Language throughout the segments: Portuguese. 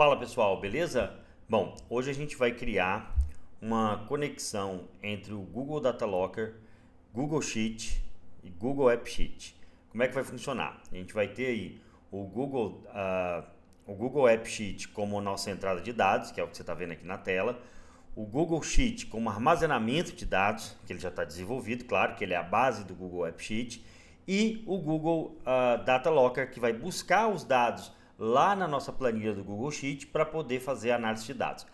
Fala pessoal, beleza? Bom, hoje a gente vai criar uma conexão entre o Google Data Locker, Google Sheet e Google App Sheet. Como é que vai funcionar? A gente vai ter aí o Google, uh, o Google App Sheet como nossa entrada de dados, que é o que você está vendo aqui na tela, o Google Sheet como armazenamento de dados, que ele já está desenvolvido, claro que ele é a base do Google App Sheet, e o Google uh, Data Locker, que vai buscar os dados lá na nossa planilha do Google Sheet para poder fazer análise de dados.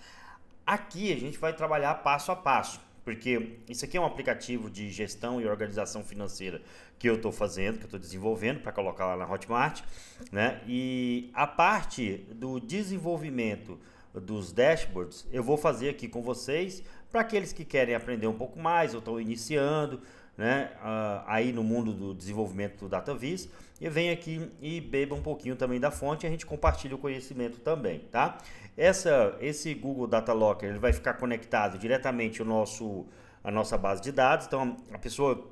Aqui a gente vai trabalhar passo a passo, porque isso aqui é um aplicativo de gestão e organização financeira que eu estou fazendo, que eu estou desenvolvendo para colocar lá na Hotmart, né? E a parte do desenvolvimento dos dashboards eu vou fazer aqui com vocês para aqueles que querem aprender um pouco mais ou estão iniciando né, aí no mundo do desenvolvimento do DataVis e vem aqui e beba um pouquinho também da fonte e a gente compartilha o conhecimento também, tá? Essa, esse Google Data Locker ele vai ficar conectado diretamente ao nosso, a nossa base de dados, então a pessoa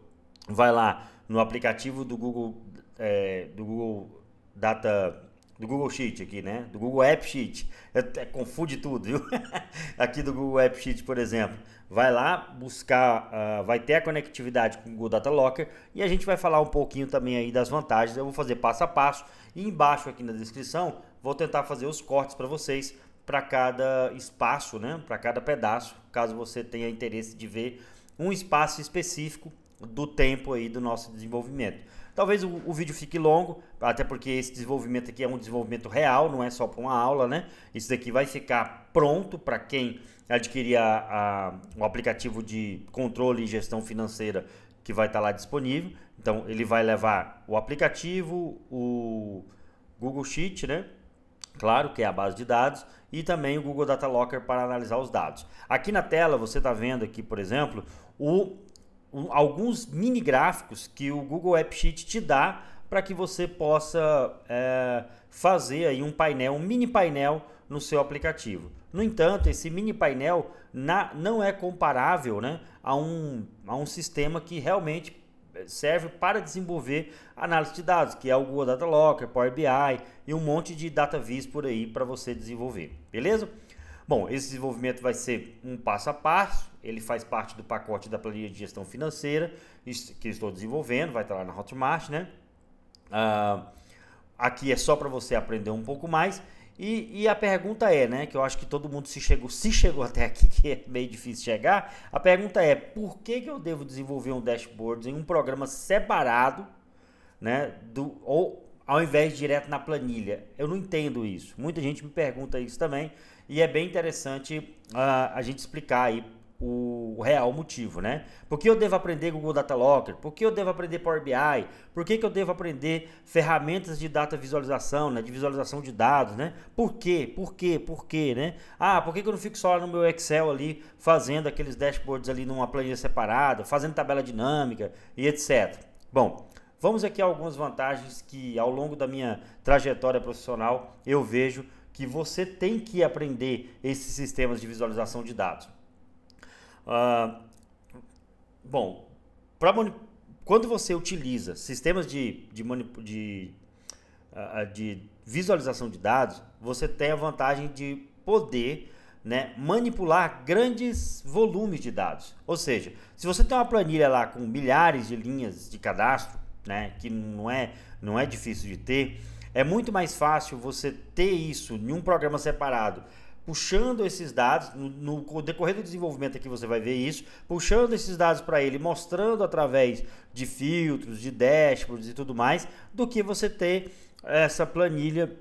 vai lá no aplicativo do Google, é, do Google Data do Google Sheet aqui, né? Do Google App Sheet. É, é, confunde tudo, viu? aqui do Google App Sheet, por exemplo vai lá buscar, uh, vai ter a conectividade com o Google Data Locker e a gente vai falar um pouquinho também aí das vantagens. Eu vou fazer passo a passo e embaixo aqui na descrição vou tentar fazer os cortes para vocês para cada espaço, né? Para cada pedaço, caso você tenha interesse de ver um espaço específico do tempo aí do nosso desenvolvimento. Talvez o, o, vídeo fique longo, até porque esse desenvolvimento aqui é um desenvolvimento real, não é só para uma aula, né? Isso daqui vai ficar pronto para quem adquirir a, a, o aplicativo de controle e gestão financeira que vai estar tá lá disponível. Então, ele vai levar o aplicativo, o Google Sheet, né? Claro que é a base de dados e também o Google Data Locker para analisar os dados. Aqui na tela você está vendo aqui, por exemplo, o, o, alguns mini gráficos que o Google App Sheet te dá para que você possa é, fazer aí um painel, um mini painel no seu aplicativo. No entanto, esse mini painel na, não é comparável né, a, um, a um sistema que realmente eh, serve para desenvolver análise de dados, que é o Google Data Locker, Power BI e um monte de data viz por aí para você desenvolver, beleza? Bom, esse desenvolvimento vai ser um passo a passo, ele faz parte do pacote da planilha de gestão financeira que estou desenvolvendo, vai estar lá na Hotmart, né? Ah, aqui é só para você aprender um pouco mais e, e, a pergunta é, né, que eu acho que todo mundo se chegou, se chegou até aqui, que é meio difícil chegar, a pergunta é, por que, que eu devo desenvolver um dashboard em um programa separado, né, do, ou ao invés de direto na planilha? Eu não entendo isso. Muita gente me pergunta isso também, e é bem interessante uh, a gente explicar aí o real motivo, né? Por que eu devo aprender Google Data Locker? Por que eu devo aprender Power BI? Por que, que eu devo aprender ferramentas de data visualização, né? De visualização de dados, né? Por quê? Por quê? Por quê, né? Ah, por que, que eu não fico só no meu Excel ali, fazendo aqueles dashboards ali numa planilha separada, fazendo tabela dinâmica e etc. Bom, vamos aqui a algumas vantagens que ao longo da minha trajetória profissional eu vejo que você tem que aprender esses sistemas de visualização de dados. Ah, bom, quando você utiliza sistemas de, de, de, de, visualização de dados, você tem a vantagem de poder né, manipular grandes volumes de dados. Ou seja, se você tem uma planilha lá com milhares de linhas de cadastro, né, que não é, não é difícil de ter, é muito mais fácil você ter isso em um programa separado puxando esses dados, no, no, decorrer do desenvolvimento aqui você vai ver isso, puxando esses dados para ele, mostrando através de filtros, de dashboards e tudo mais, do que você ter essa planilha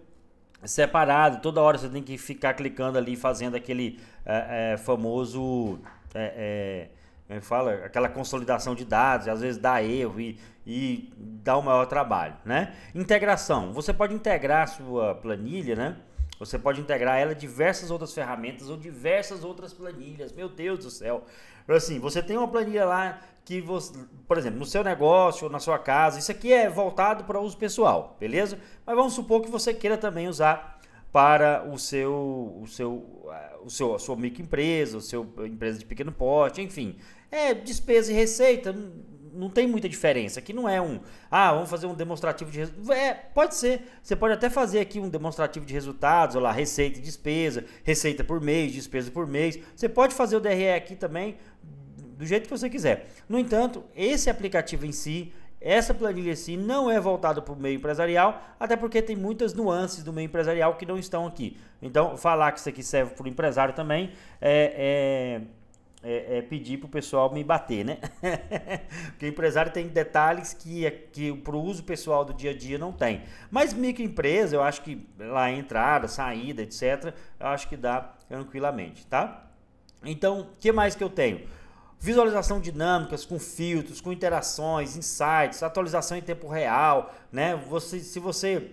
separada. Toda hora você tem que ficar clicando ali, fazendo aquele é, é, famoso. É, é, é fala aquela consolidação de dados, às vezes dá erro e, e dá o um maior trabalho, né? Integração. Você pode integrar sua planilha, né? Você pode integrar ela diversas outras ferramentas ou diversas outras planilhas. Meu Deus do céu. Assim, você tem uma planilha lá que você, por exemplo, no seu negócio ou na sua casa, isso aqui é voltado para uso pessoal, beleza? Mas vamos supor que você queira também usar para o seu, o seu, o seu, a sua microempresa, o seu empresa de pequeno porte, enfim, é despesa e receita, não tem muita diferença. Aqui não é um, ah, vamos fazer um demonstrativo de resultados. É, pode ser. Você pode até fazer aqui um demonstrativo de resultados, olha lá, receita e despesa, receita por mês, despesa por mês. Você pode fazer o DRE aqui também, do jeito que você quiser. No entanto, esse aplicativo em si, essa planilha em si não é voltada para o meio empresarial, até porque tem muitas nuances do meio empresarial que não estão aqui. Então, falar que isso aqui serve para o empresário também é, é é, é pedir para o pessoal me bater, né? Porque empresário tem detalhes que, é, que para o uso pessoal do dia a dia não tem. Mas microempresa, eu acho que lá entrada, saída, etc., eu acho que dá tranquilamente, tá? Então, o que mais que eu tenho? Visualização dinâmicas com filtros, com interações, insights, atualização em tempo real, né? Você, se você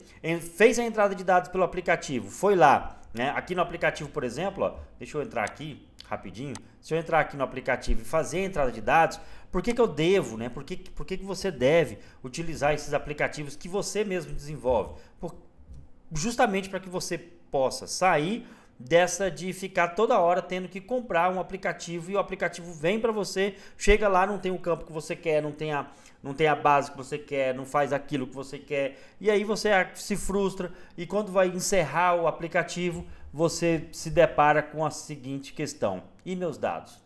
fez a entrada de dados pelo aplicativo, foi lá, né? Aqui no aplicativo, por exemplo, ó, deixa eu entrar aqui, rapidinho, se eu entrar aqui no aplicativo e fazer a entrada de dados, por que, que eu devo, né? Por, que, por que, que você deve utilizar esses aplicativos que você mesmo desenvolve? Por, justamente para que você possa sair dessa de ficar toda hora tendo que comprar um aplicativo e o aplicativo vem para você, chega lá, não tem o campo que você quer, não tem a não tem a base que você quer, não faz aquilo que você quer. E aí você se frustra e quando vai encerrar o aplicativo, você se depara com a seguinte questão: e meus dados?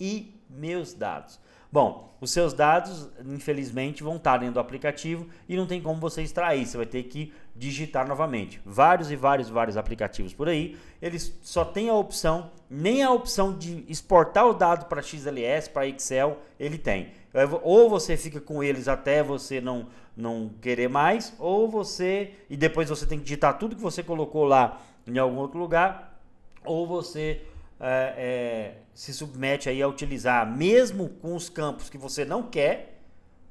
E meus dados? Bom, os seus dados, infelizmente, vão estar dentro do aplicativo e não tem como você extrair, você vai ter que digitar novamente. Vários e vários, vários aplicativos por aí, eles só têm a opção, nem a opção de exportar o dado para XLS, para Excel, ele tem. Ou você fica com eles até você não, não querer mais, ou você, e depois você tem que digitar tudo que você colocou lá em algum outro lugar, ou você é, é, se submete aí a utilizar, mesmo com os campos que você não quer,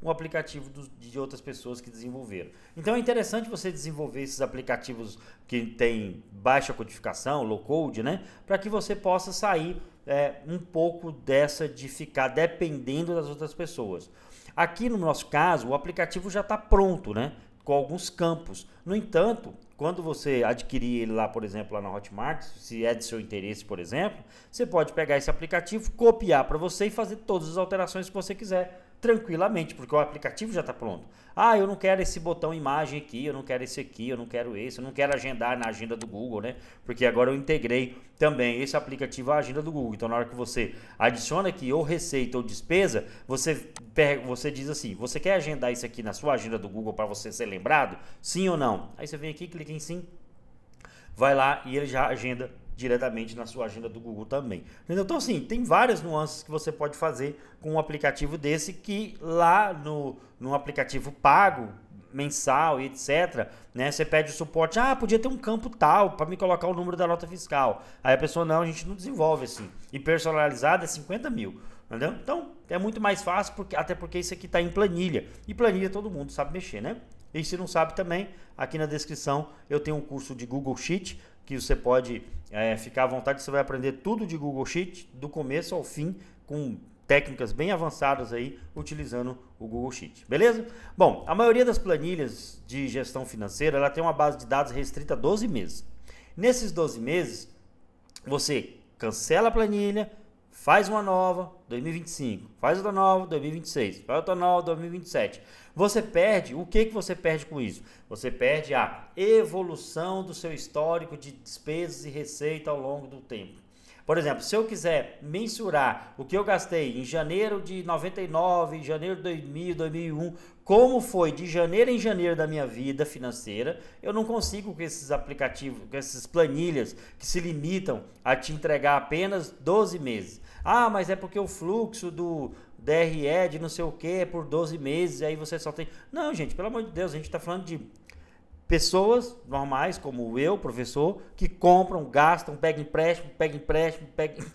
um aplicativo do, de outras pessoas que desenvolveram. Então é interessante você desenvolver esses aplicativos que tem baixa codificação, low code, né? Para que você possa sair é, um pouco dessa de ficar dependendo das outras pessoas. Aqui no nosso caso, o aplicativo já está pronto, né? com alguns campos. No entanto, quando você adquirir ele lá, por exemplo, lá na Hotmart, se é de seu interesse, por exemplo, você pode pegar esse aplicativo, copiar para você e fazer todas as alterações que você quiser tranquilamente, porque o aplicativo já está pronto. Ah, eu não quero esse botão imagem aqui, eu não quero esse aqui, eu não quero esse, eu não quero agendar na agenda do Google, né? Porque agora eu integrei também esse aplicativo à agenda do Google. Então, na hora que você adiciona aqui ou receita ou despesa, você, você diz assim: você quer agendar isso aqui na sua agenda do Google para você ser lembrado? Sim ou não? Aí você vem aqui, clica em sim, vai lá e ele já agenda diretamente na sua agenda do Google também. Entendeu? Então, assim, tem várias nuances que você pode fazer com um aplicativo desse que lá no, no aplicativo pago, mensal e etc, né? Você pede o suporte, ah, podia ter um campo tal para me colocar o número da nota fiscal. Aí a pessoa, não, a gente não desenvolve assim. E personalizado é 50 mil. Entendeu? Então, é muito mais fácil, porque, até porque isso aqui está em planilha. E planilha todo mundo sabe mexer, né? E se não sabe também, aqui na descrição eu tenho um curso de Google Sheet que você pode é, ficar à vontade, você vai aprender tudo de Google Sheet, do começo ao fim, com técnicas bem avançadas aí, utilizando o Google Sheet, beleza? Bom, a maioria das planilhas de gestão financeira, ela tem uma base de dados restrita a 12 meses. Nesses 12 meses, você cancela a planilha, faz uma nova 2025, faz outra nova 2026, faz outra nova 2027. Você perde, o que que você perde com isso? Você perde a evolução do seu histórico de despesas e receita ao longo do tempo. Por exemplo, se eu quiser mensurar o que eu gastei em janeiro de 99, em janeiro de 2000, 2001, como foi de janeiro em janeiro da minha vida financeira, eu não consigo com esses aplicativos, com essas planilhas que se limitam a te entregar apenas 12 meses. Ah, mas é porque o fluxo do DRE de não sei o que é por 12 meses, aí você só tem. Não, gente, pelo amor de Deus, a gente está falando de pessoas normais, como eu, professor, que compram, gastam, pegam empréstimo, pegam empréstimo, pegam.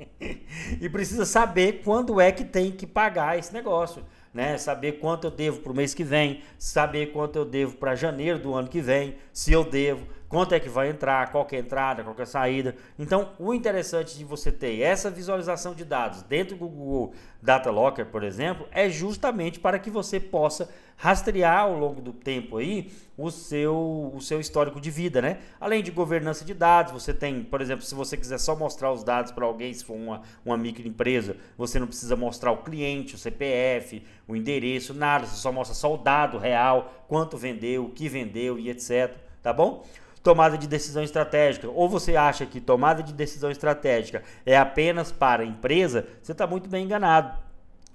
e precisa saber quando é que tem que pagar esse negócio. Né? Saber quanto eu devo para o mês que vem, saber quanto eu devo para janeiro do ano que vem, se eu devo, quanto é que vai entrar, qual é a entrada, qual é a saída. Então, o interessante de você ter essa visualização de dados dentro do Google Data Locker, por exemplo, é justamente para que você possa rastrear ao longo do tempo aí o seu, o seu histórico de vida, né? Além de governança de dados, você tem, por exemplo, se você quiser só mostrar os dados para alguém, se for uma, uma microempresa, você não precisa mostrar o cliente, o CPF, o endereço, nada, você só mostra só o dado real, quanto vendeu, o que vendeu e etc, tá bom? tomada de decisão estratégica, ou você acha que tomada de decisão estratégica é apenas para a empresa, você está muito bem enganado.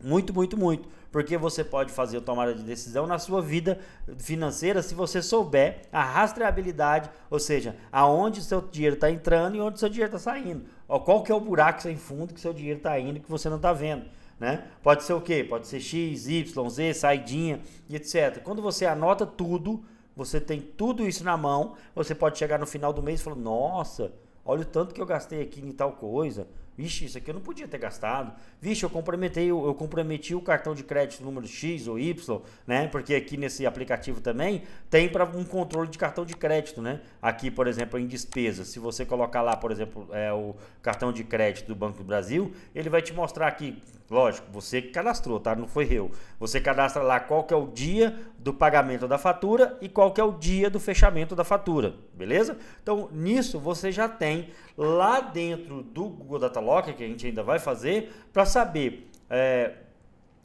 Muito, muito, muito. Porque você pode fazer tomada de decisão na sua vida financeira se você souber a rastreabilidade, ou seja, aonde seu dinheiro está entrando e onde seu dinheiro está saindo. Ou qual que é o buraco sem fundo que seu dinheiro está indo que você não está vendo. Né? Pode ser o quê? Pode ser X, Y, Z, saidinha e etc. Quando você anota tudo, você tem tudo isso na mão, você pode chegar no final do mês e falar: "Nossa, olha o tanto que eu gastei aqui em tal coisa, Vixe, isso aqui eu não podia ter gastado. Vixe, eu comprometi, eu comprometi o cartão de crédito número X ou Y, né? Porque aqui nesse aplicativo também tem para um controle de cartão de crédito, né? Aqui, por exemplo, em despesas, se você colocar lá, por exemplo, é, o cartão de crédito do Banco do Brasil, ele vai te mostrar aqui, lógico, você que cadastrou, tá? Não foi eu. Você cadastra lá qual que é o dia do pagamento da fatura e qual que é o dia do fechamento da fatura, beleza? Então, nisso você já tem lá dentro do Google Data Locker, que a gente ainda vai fazer, para saber é,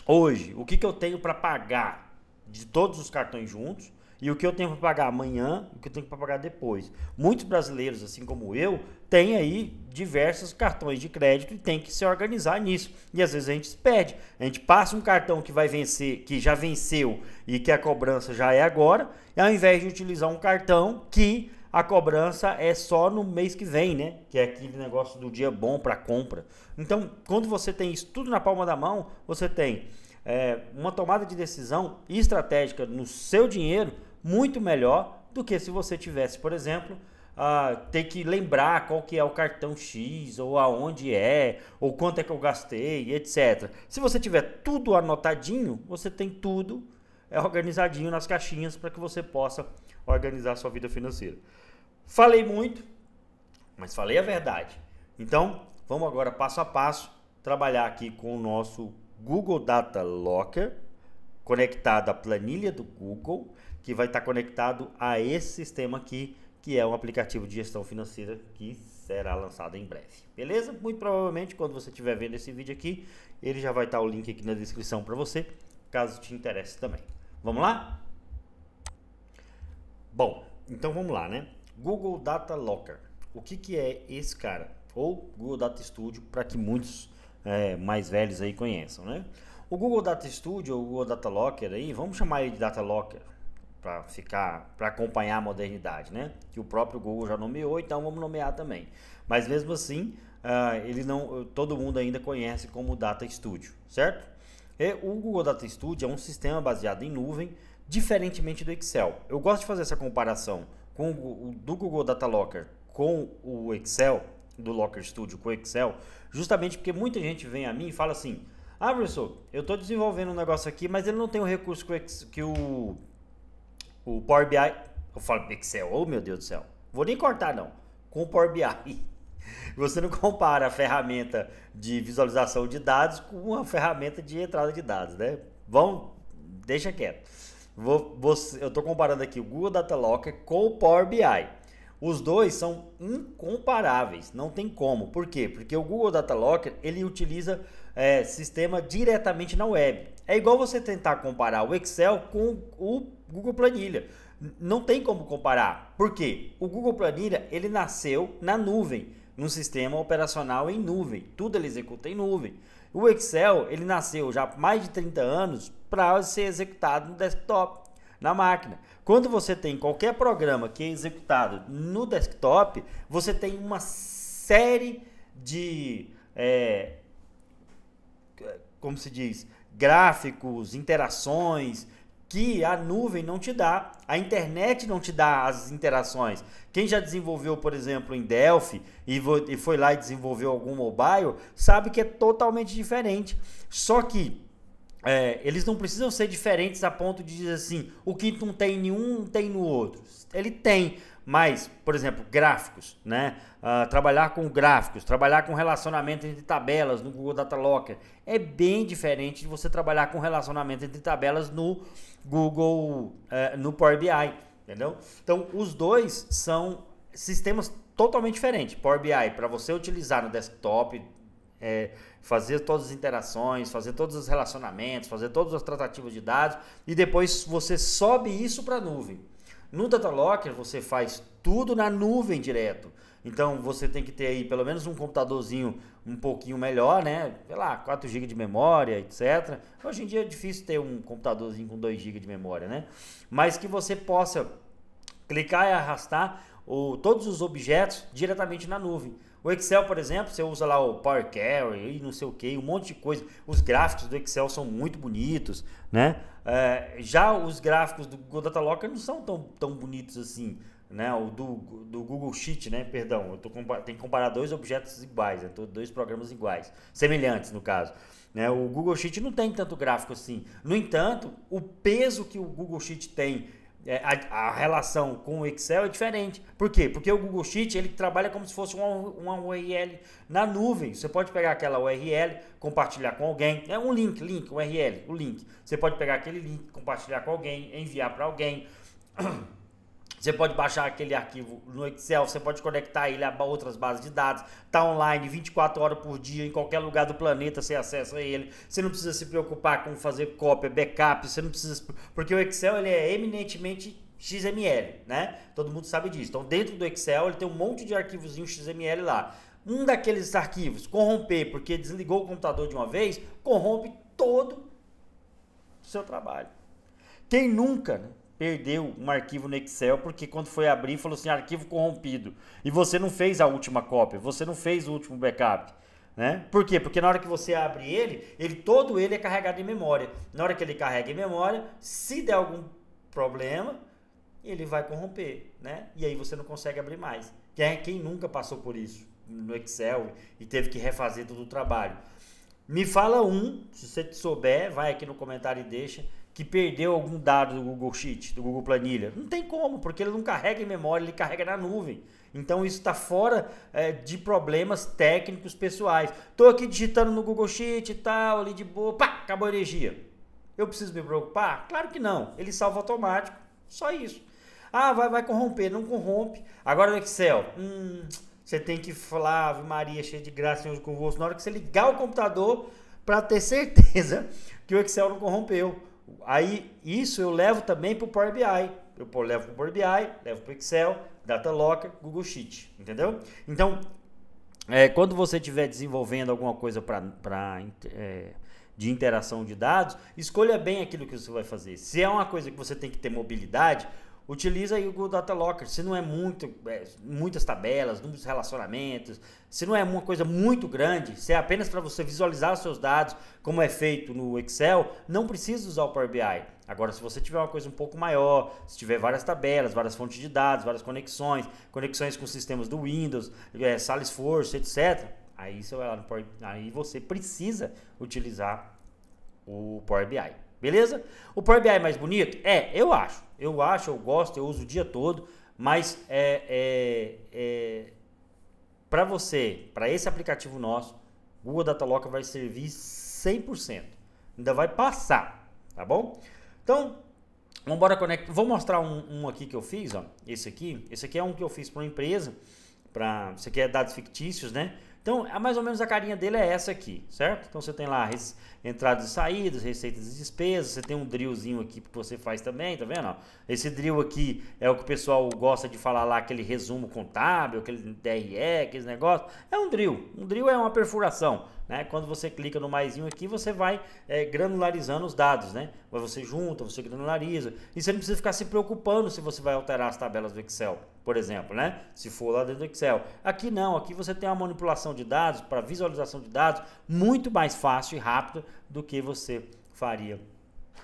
hoje o que, que eu tenho para pagar de todos os cartões juntos e o que eu tenho para pagar amanhã, o que eu tenho para pagar depois. Muitos brasileiros, assim como eu, têm aí diversos cartões de crédito e tem que se organizar nisso. E às vezes a gente se perde. A gente passa um cartão que vai vencer, que já venceu e que a cobrança já é agora, e ao invés de utilizar um cartão que a cobrança é só no mês que vem, né? Que é aquele negócio do dia bom para compra. Então, quando você tem isso tudo na palma da mão, você tem é, uma tomada de decisão estratégica no seu dinheiro muito melhor do que se você tivesse, por exemplo, ah, ter que lembrar qual que é o cartão X, ou aonde é, ou quanto é que eu gastei, etc. Se você tiver tudo anotadinho, você tem tudo é organizadinho nas caixinhas para que você possa organizar sua vida financeira. Falei muito, mas falei a verdade. Então, vamos agora passo a passo trabalhar aqui com o nosso Google Data Locker conectado à planilha do Google, que vai estar conectado a esse sistema aqui, que é um aplicativo de gestão financeira que será lançado em breve. Beleza? Muito provavelmente quando você estiver vendo esse vídeo aqui, ele já vai estar o link aqui na descrição para você, caso te interesse também. Vamos lá? Bom, então vamos lá, né? Google Data Locker. O que, que é esse cara? Ou Google Data Studio, para que muitos é, mais velhos aí conheçam, né? O Google Data Studio, o Google Data Locker aí, vamos chamar ele de Data Locker para ficar, para acompanhar a modernidade, né? Que o próprio Google já nomeou, então vamos nomear também. Mas mesmo assim, uh, ele não, todo mundo ainda conhece como Data Studio, certo? E o Google Data Studio é um sistema baseado em nuvem, diferentemente do Excel. Eu gosto de fazer essa comparação com o, do Google Data Locker com o Excel, do Locker Studio com o Excel, justamente porque muita gente vem a mim e fala assim: Ah, professor, eu estou desenvolvendo um negócio aqui, mas ele não tem o recurso que o, que o, o Power BI. Eu falo Excel, oh meu Deus do céu, vou nem cortar não, com o Power BI. Você não compara a ferramenta de visualização de dados com uma ferramenta de entrada de dados, né? Vão, deixa quieto. Vou, eu estou comparando aqui o Google Data Locker com o Power BI. Os dois são incomparáveis, não tem como. Por quê? Porque o Google Data Locker ele utiliza é, sistema diretamente na web. É igual você tentar comparar o Excel com o Google Planilha. Não tem como comparar. Por quê? O Google Planilha ele nasceu na nuvem, num sistema operacional em nuvem. Tudo ele executa em nuvem. O Excel ele nasceu já há mais de 30 anos para ser executado no desktop, na máquina. Quando você tem qualquer programa que é executado no desktop, você tem uma série de, é, como se diz, gráficos, interações, que a nuvem não te dá, a internet não te dá as interações. Quem já desenvolveu, por exemplo, em Delphi e foi lá e desenvolveu algum mobile, sabe que é totalmente diferente. Só que é, eles não precisam ser diferentes a ponto de dizer assim, o que não tem nenhum, não tem no outro. Ele tem, mas, por exemplo, gráficos, né? Uh, trabalhar com gráficos, trabalhar com relacionamento entre tabelas no Google Data Locker é bem diferente de você trabalhar com relacionamento entre tabelas no Google, uh, no Power BI, entendeu? Então, os dois são sistemas totalmente diferentes. Power BI para você utilizar no desktop, é, fazer todas as interações, fazer todos os relacionamentos, fazer todas as tratativas de dados e depois você sobe isso para a nuvem. No Data Locker você faz tudo na nuvem direto. Então você tem que ter aí pelo menos um computadorzinho um pouquinho melhor, né? Sei lá, 4 GB de memória, etc. Hoje em dia é difícil ter um computadorzinho com 2 GB de memória, né? Mas que você possa clicar e arrastar o, todos os objetos diretamente na nuvem. O Excel, por exemplo, você usa lá o Power Query e não sei o que, um monte de coisa. Os gráficos do Excel são muito bonitos, né? É, já os gráficos do Google Data Locker não são tão, tão bonitos assim, né? O do, do Google Sheet, né? Perdão, eu tô tem que comparar dois objetos iguais, né? dois programas iguais, semelhantes no caso. Né? O Google Sheet não tem tanto gráfico assim. No entanto, o peso que o Google Sheet tem é, a, a, relação com o Excel é diferente. Por quê? Porque o Google Sheet ele trabalha como se fosse uma, uma URL na nuvem. Você pode pegar aquela URL, compartilhar com alguém. É um link, link, URL, o link. Você pode pegar aquele link, compartilhar com alguém, enviar para alguém. Você pode baixar aquele arquivo no Excel, você pode conectar ele a outras bases de dados, está online 24 horas por dia, em qualquer lugar do planeta você acessa ele. Você não precisa se preocupar com fazer cópia, backup, você não precisa. Porque o Excel ele é eminentemente XML, né? Todo mundo sabe disso. Então, dentro do Excel, ele tem um monte de arquivozinho XML lá. Um daqueles arquivos corromper, porque desligou o computador de uma vez, corrompe todo o seu trabalho. Quem nunca, né? perdeu um arquivo no Excel porque quando foi abrir falou assim arquivo corrompido e você não fez a última cópia, você não fez o último backup. Né? Por quê? Porque na hora que você abre ele, ele todo ele é carregado em memória. Na hora que ele carrega em memória, se der algum problema, ele vai corromper, né? E aí você não consegue abrir mais. Quem, é, quem nunca passou por isso no Excel e teve que refazer todo o trabalho? Me fala um, se você souber, vai aqui no comentário e deixa que perdeu algum dado do Google Sheet, do Google Planilha. Não tem como, porque ele não carrega em memória, ele carrega na nuvem. Então isso está fora é, de problemas técnicos pessoais. Estou aqui digitando no Google Sheet e tal, ali de boa, pá, acabou a energia. Eu preciso me preocupar? Claro que não. Ele salva automático, só isso. Ah, vai, vai corromper, não corrompe. Agora no Excel, hum, você tem que falar, Ave Maria, cheia de graça, Senhor convosco, na hora que você ligar o computador para ter certeza que o Excel não corrompeu Aí isso eu levo também para o Power BI. Eu levo para o Power BI, levo para o Excel, Data Locker, Google Sheet, entendeu? Então, é, quando você estiver desenvolvendo alguma coisa para é, de interação de dados, escolha bem aquilo que você vai fazer. Se é uma coisa que você tem que ter mobilidade, utiliza aí o Google Data Locker. Se não é muito, é, muitas tabelas, muitos relacionamentos, se não é uma coisa muito grande, se é apenas para você visualizar os seus dados, como é feito no Excel, não precisa usar o Power BI. Agora, se você tiver uma coisa um pouco maior, se tiver várias tabelas, várias fontes de dados, várias conexões, conexões com sistemas do Windows, é, Salesforce, etc., aí você, Power, aí você precisa utilizar o Power BI. Beleza? O Power BI é mais bonito? É, eu acho. Eu acho, eu gosto, eu uso o dia todo, mas é, é, é para você, para esse aplicativo nosso, Google Data Locker vai servir 100%. Ainda vai passar, tá bom? Então, vamos embora conectar. Vou mostrar um, um, aqui que eu fiz, ó. Esse aqui, esse aqui é um que eu fiz para uma empresa, para você quer é dados fictícios, né? Então, é mais ou menos a carinha dele é essa aqui, certo? Então você tem lá entradas e saídas, receitas e despesas, você tem um drillzinho aqui que você faz também, tá vendo? Esse drill aqui é o que o pessoal gosta de falar lá, aquele resumo contábil, aquele DRE, aqueles negócios. É um drill, um drill é uma perfuração, né? Quando você clica no maisinho aqui, você vai é, granularizando os dados, né? Você junta, você granulariza, e você não precisa ficar se preocupando se você vai alterar as tabelas do Excel por exemplo, né? Se for lá dentro do Excel. Aqui não, aqui você tem uma manipulação de dados para visualização de dados muito mais fácil e rápido do que você faria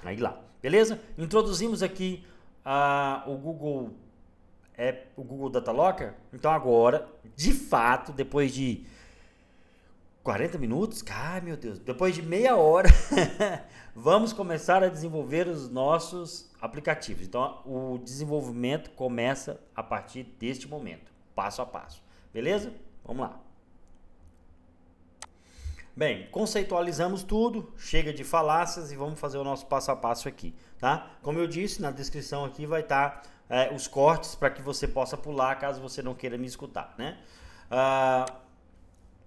aí lá. Beleza? Introduzimos aqui uh, o Google é o Google Data Locker. Então agora, de fato, depois de 40 minutos? Ai, meu Deus. Depois de meia hora, vamos começar a desenvolver os nossos aplicativos. Então, o desenvolvimento começa a partir deste momento, passo a passo. Beleza? Vamos lá. Bem, conceitualizamos tudo, chega de falácias e vamos fazer o nosso passo a passo aqui, tá? Como eu disse, na descrição aqui vai estar tá, é, os cortes para que você possa pular caso você não queira me escutar, né? Uh,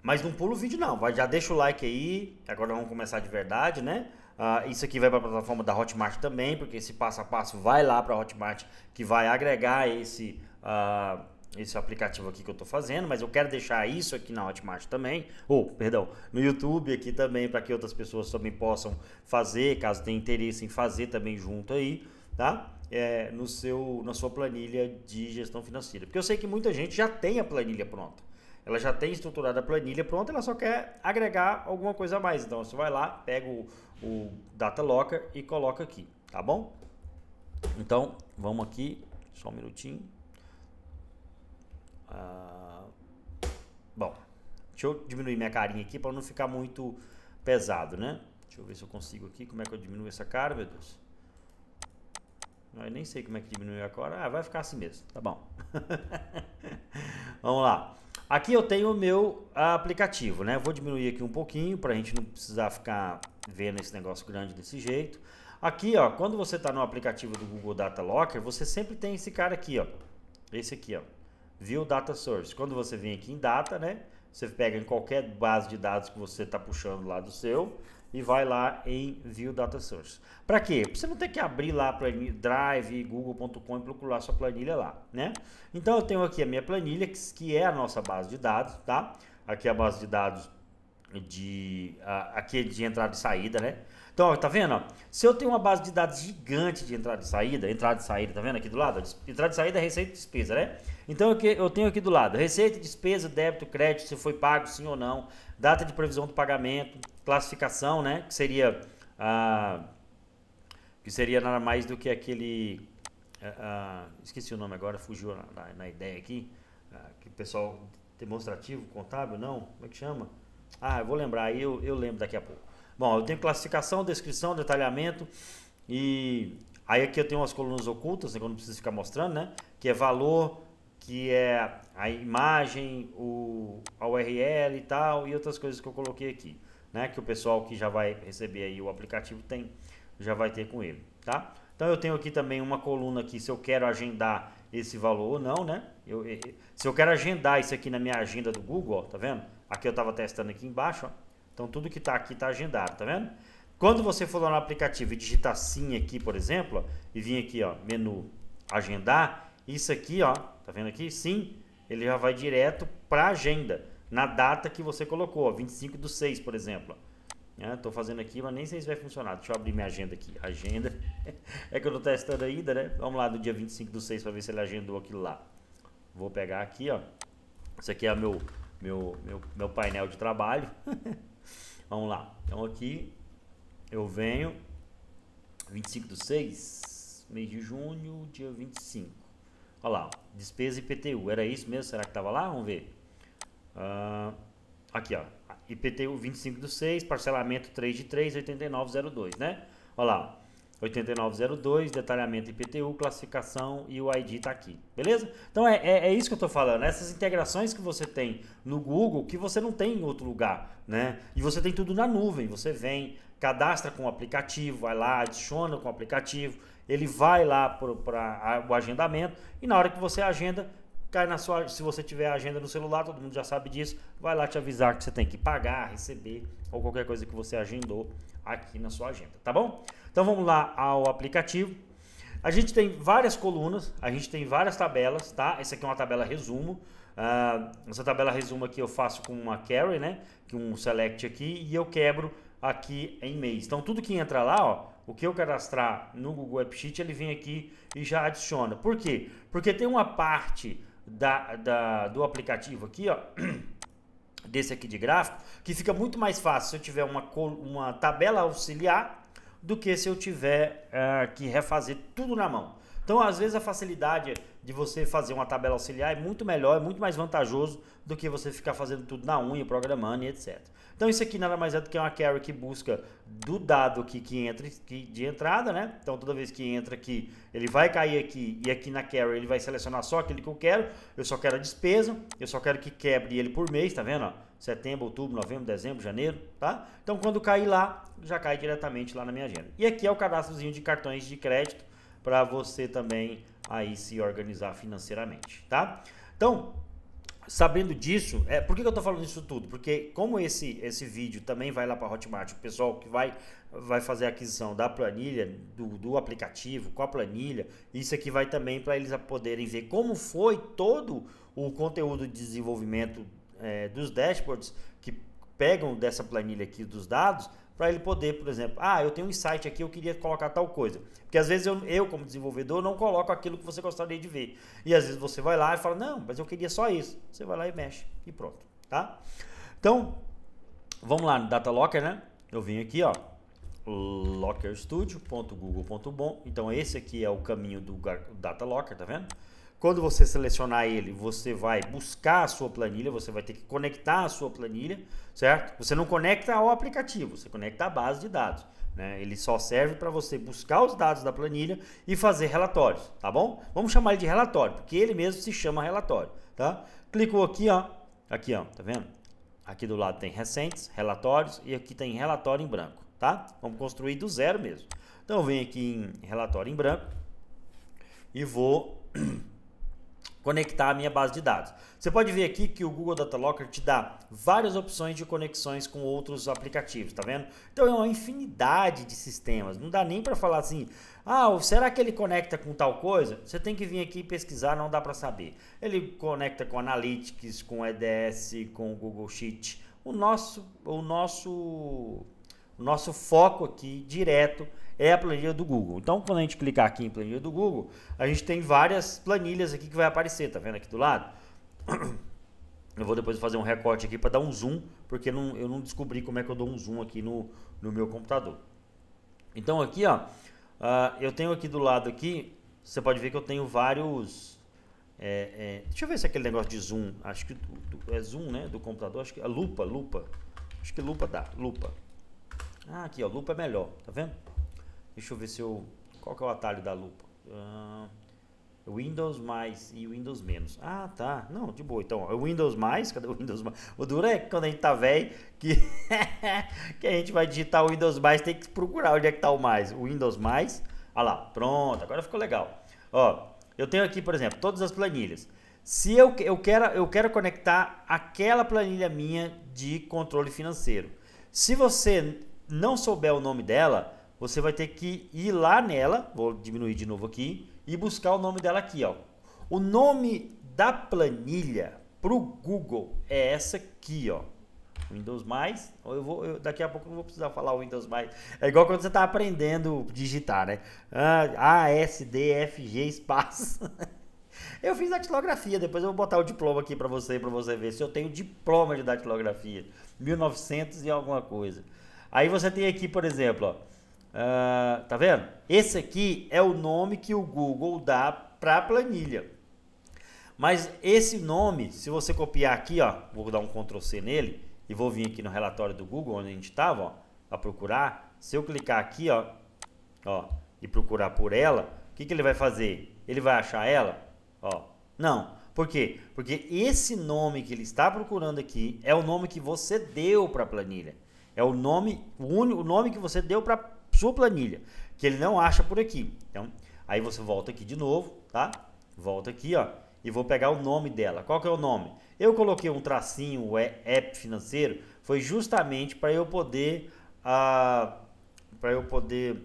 mas não pula o vídeo não, vai, já deixa o like aí, agora vamos começar de verdade, né? Uh, isso aqui vai para a plataforma da Hotmart também, porque esse passo a passo vai lá para a Hotmart, que vai agregar esse, uh, esse aplicativo aqui que eu estou fazendo, mas eu quero deixar isso aqui na Hotmart também, ou, oh, perdão, no YouTube aqui também, para que outras pessoas também possam fazer, caso tenha interesse em fazer também junto aí, tá? É, no seu, na sua planilha de gestão financeira. Porque eu sei que muita gente já tem a planilha pronta. Ela já tem estruturada a planilha pronta, ela só quer agregar alguma coisa a mais. Então você vai lá, pega o, o data locker e coloca aqui, tá bom? Então, vamos aqui, só um minutinho. Ah, bom, deixa eu diminuir minha carinha aqui para não ficar muito pesado, né? Deixa eu ver se eu consigo aqui, como é que eu diminuo essa cara, meu Deus. Eu nem sei como é que diminuiu agora. Ah, vai ficar assim mesmo. Tá bom. Vamos lá. Aqui eu tenho o meu aplicativo, né? Vou diminuir aqui um pouquinho para a gente não precisar ficar vendo esse negócio grande desse jeito. Aqui, ó, quando você está no aplicativo do Google Data Locker, você sempre tem esse cara aqui, ó. Esse aqui, ó. View Data Source. Quando você vem aqui em Data, né? Você pega em qualquer base de dados que você está puxando lá do seu e vai lá em View Data Source. Para quê? Pra você não ter que abrir lá planilha, Drive, Google.com e procurar sua planilha lá, né? Então eu tenho aqui a minha planilha, que é a nossa base de dados, tá? Aqui é a base de dados de a, aqui é de entrada e saída, né? Então, ó, tá vendo? Ó? Se eu tenho uma base de dados gigante de entrada e saída, entrada e saída, tá vendo aqui do lado? Entrada e saída, é receita e despesa, né? Então, eu tenho aqui do lado receita, despesa, débito, crédito, se foi pago, sim ou não, data de previsão do pagamento, classificação, né? Que seria ah, que seria nada mais do que aquele ah, ah esqueci o nome agora, fugiu na, na, ideia aqui, ah, que o pessoal demonstrativo, contábil, não? Como é que chama? Ah, eu vou lembrar aí, eu, eu lembro daqui a pouco. Bom, eu tenho classificação, descrição, detalhamento e aí aqui eu tenho umas colunas ocultas, né, que eu não preciso ficar mostrando, né? Que é valor, que é a imagem, o, a URL e tal, e outras coisas que eu coloquei aqui, né? Que o pessoal que já vai receber aí o aplicativo tem, já vai ter com ele, tá? Então eu tenho aqui também uma coluna aqui se eu quero agendar esse valor ou não, né? Eu, eu, se eu quero agendar isso aqui na minha agenda do Google, ó, tá vendo? Aqui eu estava testando aqui embaixo, ó. Então tudo que está aqui está agendado, tá vendo? Quando você for lá no aplicativo e digitar sim aqui, por exemplo, ó, e vir aqui, ó, menu agendar, isso aqui, ó, tá vendo aqui? Sim, ele já vai direto para a agenda, na data que você colocou, ó, 25 do 6, por exemplo. Estou é, fazendo aqui, mas nem sei se vai funcionar. Deixa eu abrir minha agenda aqui. Agenda. é que eu estou testando ainda, né? Vamos lá do dia 25 do 6 para ver se ele agendou aquilo lá. Vou pegar aqui, ó. Isso aqui é o meu meu, meu, meu painel de trabalho. Vamos lá. Então aqui eu venho 25 do 6, mês de junho, dia 25. Olha lá, despesa IPTU. Era isso mesmo? Será que estava lá? Vamos ver. Uh, aqui, ó. IPTU 25 do 6, parcelamento 3 de 3, 89,02, né? Olha lá. 8902, detalhamento IPTU, classificação e o ID está aqui, beleza? Então é, é, é isso que eu estou falando, essas integrações que você tem no Google que você não tem em outro lugar, né? E você tem tudo na nuvem, você vem, cadastra com o aplicativo, vai lá, adiciona com o aplicativo, ele vai lá para o agendamento e na hora que você agenda, cai na sua. Se você tiver a agenda no celular, todo mundo já sabe disso, vai lá te avisar que você tem que pagar, receber ou qualquer coisa que você agendou aqui na sua agenda, tá bom? Então vamos lá ao aplicativo. A gente tem várias colunas, a gente tem várias tabelas, tá? Essa aqui é uma tabela resumo. Uh, essa tabela resumo aqui eu faço com uma carry, né? Que um select aqui e eu quebro aqui em mês. Então tudo que entra lá, ó, o que eu cadastrar no Google App Sheet, ele vem aqui e já adiciona. Por quê? Porque tem uma parte da, da, do aplicativo aqui, ó, desse aqui de gráfico, que fica muito mais fácil se eu tiver uma, uma tabela auxiliar do que se eu tiver uh, que refazer tudo na mão. Então, às vezes, a facilidade de você fazer uma tabela auxiliar é muito melhor, é muito mais vantajoso do que você ficar fazendo tudo na unha, programando e etc. Então, isso aqui nada mais é do que uma carry que busca do dado aqui que entra que, de entrada, né? Então, toda vez que entra aqui, ele vai cair aqui e aqui na carry ele vai selecionar só aquele que eu quero. Eu só quero a despesa, eu só quero que quebre ele por mês, tá vendo? Ó? setembro, outubro, novembro, dezembro, janeiro, tá? Então quando cair lá, já cai diretamente lá na minha agenda. E aqui é o cadastrozinho de cartões de crédito para você também aí se organizar financeiramente, tá? Então, sabendo disso, é, por que, eu estou falando isso tudo? Porque como esse esse vídeo também vai lá para Hotmart, o pessoal que vai vai fazer a aquisição da planilha, do, do aplicativo, com a planilha, isso aqui vai também para eles poderem ver como foi todo o conteúdo de desenvolvimento é, dos dashboards que pegam dessa planilha aqui dos dados para ele poder, por exemplo, ah, eu tenho um insight aqui, eu queria colocar tal coisa. Porque às vezes eu, eu, como desenvolvedor, não coloco aquilo que você gostaria de ver. E às vezes você vai lá e fala, não, mas eu queria só isso. Você vai lá e mexe e pronto, tá? Então, vamos lá no Data Locker, né? Eu vim aqui, ó, lockerstudio.google.com. Então esse aqui é o caminho do Data Locker, tá vendo? Quando você selecionar ele, você vai buscar a sua planilha, você vai ter que conectar a sua planilha, certo? Você não conecta ao aplicativo, você conecta à base de dados. Né? Ele só serve para você buscar os dados da planilha e fazer relatórios, tá bom? Vamos chamar ele de relatório, porque ele mesmo se chama relatório, tá? Clicou aqui, ó, aqui, ó, tá vendo? Aqui do lado tem recentes, relatórios e aqui tem relatório em branco, tá? Vamos construir do zero mesmo. Então eu venho aqui em relatório em branco e vou conectar a minha base de dados. Você pode ver aqui que o Google Data Locker te dá várias opções de conexões com outros aplicativos, tá vendo? Então é uma infinidade de sistemas, não dá nem para falar assim, ah, será que ele conecta com tal coisa? Você tem que vir aqui e pesquisar, não dá para saber. Ele conecta com Analytics, com EDS, com Google Sheet. O nosso, o nosso, o nosso foco aqui direto é a planilha do Google. Então, quando a gente clicar aqui em planilha do Google, a gente tem várias planilhas aqui que vai aparecer, tá vendo aqui do lado? Eu vou depois fazer um recorte aqui para dar um zoom, porque não, eu não descobri como é que eu dou um zoom aqui no, no meu computador. Então aqui, ó, uh, eu tenho aqui do lado aqui, você pode ver que eu tenho vários... É, é, deixa eu ver se é aquele negócio de zoom, acho que do, é zoom, né, do computador, acho que é lupa, lupa, acho que lupa dá, lupa. Ah, aqui, ó, lupa é melhor, tá vendo? Deixa eu ver se eu. Qual que é o atalho da lupa? Uh, Windows mais e Windows menos. Ah, tá. Não, de boa. Então, é o Windows mais, cadê o Windows mais? O duro é que quando a gente tá velho que, que a gente vai digitar o Windows mais, tem que procurar onde é que tá o mais. O Windows mais. Ah lá, pronto. Agora ficou legal. Ó, eu tenho aqui, por exemplo, todas as planilhas. Se eu, eu, quero, eu quero conectar aquela planilha minha de controle financeiro. Se você não souber o nome dela, você vai ter que ir lá nela, vou diminuir de novo aqui, e buscar o nome dela aqui, ó. O nome da planilha para o Google é essa aqui, ó. Windows mais, eu vou, eu, daqui a pouco eu não vou precisar falar Windows mais. É igual quando você está aprendendo digitar, né? Ah, a, S, D, F, G, espaço. eu fiz datilografia, depois eu vou botar o diploma aqui para você, para você ver se eu tenho diploma de datilografia, 1900 e alguma coisa. Aí você tem aqui, por exemplo, ó, Uh, tá vendo? Esse aqui é o nome que o Google dá para a planilha. Mas esse nome, se você copiar aqui, ó, vou dar um Ctrl C nele e vou vir aqui no relatório do Google onde a gente estava, a procurar. Se eu clicar aqui, ó, ó, e procurar por ela, o que, que ele vai fazer? Ele vai achar ela? Ó, não. Por quê? Porque esse nome que ele está procurando aqui é o nome que você deu para a planilha. É o nome, o, único, o nome que você deu para sua planilha, que ele não acha por aqui. Então, aí você volta aqui de novo, tá? Volta aqui, ó, e vou pegar o nome dela. Qual que é o nome? Eu coloquei um tracinho, o é, app financeiro, foi justamente para eu poder, ah, para eu poder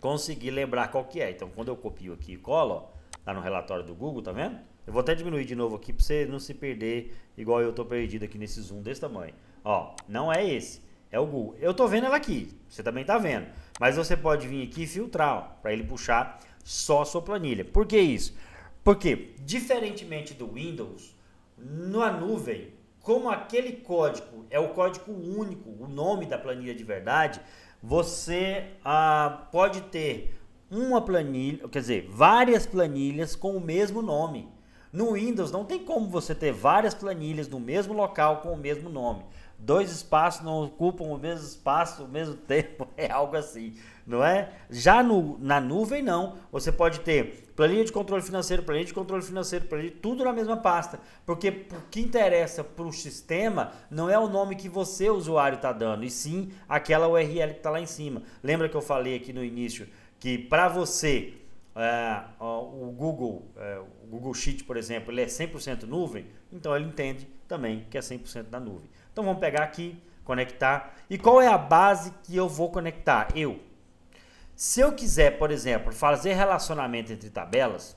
conseguir lembrar qual que é. Então, quando eu copio aqui e colo, tá lá no relatório do Google, tá vendo? Eu vou até diminuir de novo aqui para você não se perder igual eu tô perdido aqui nesse zoom desse tamanho. Ó, não é esse. É o Google. Eu tô vendo ela aqui, você também tá vendo. Mas você pode vir aqui e filtrar, para ele puxar só a sua planilha. Por que isso? Porque, diferentemente do Windows, na nuvem, como aquele código é o código único, o nome da planilha de verdade, você ah, pode ter uma planilha, quer dizer, várias planilhas com o mesmo nome. No Windows não tem como você ter várias planilhas no mesmo local com o mesmo nome dois espaços não ocupam o mesmo espaço, o mesmo tempo, é algo assim, não é? Já no, na nuvem, não. Você pode ter planilha de controle financeiro, planilha de controle financeiro, planilha, tudo na mesma pasta. Porque o que interessa para o sistema não é o nome que você, usuário, está dando, e sim aquela URL que está lá em cima. Lembra que eu falei aqui no início que para você. É, o Google, é, o Google Sheet, por exemplo, ele é 100% nuvem, então ele entende também que é 100% da nuvem. Então vamos pegar aqui, conectar. E qual é a base que eu vou conectar? Eu. Se eu quiser, por exemplo, fazer relacionamento entre tabelas,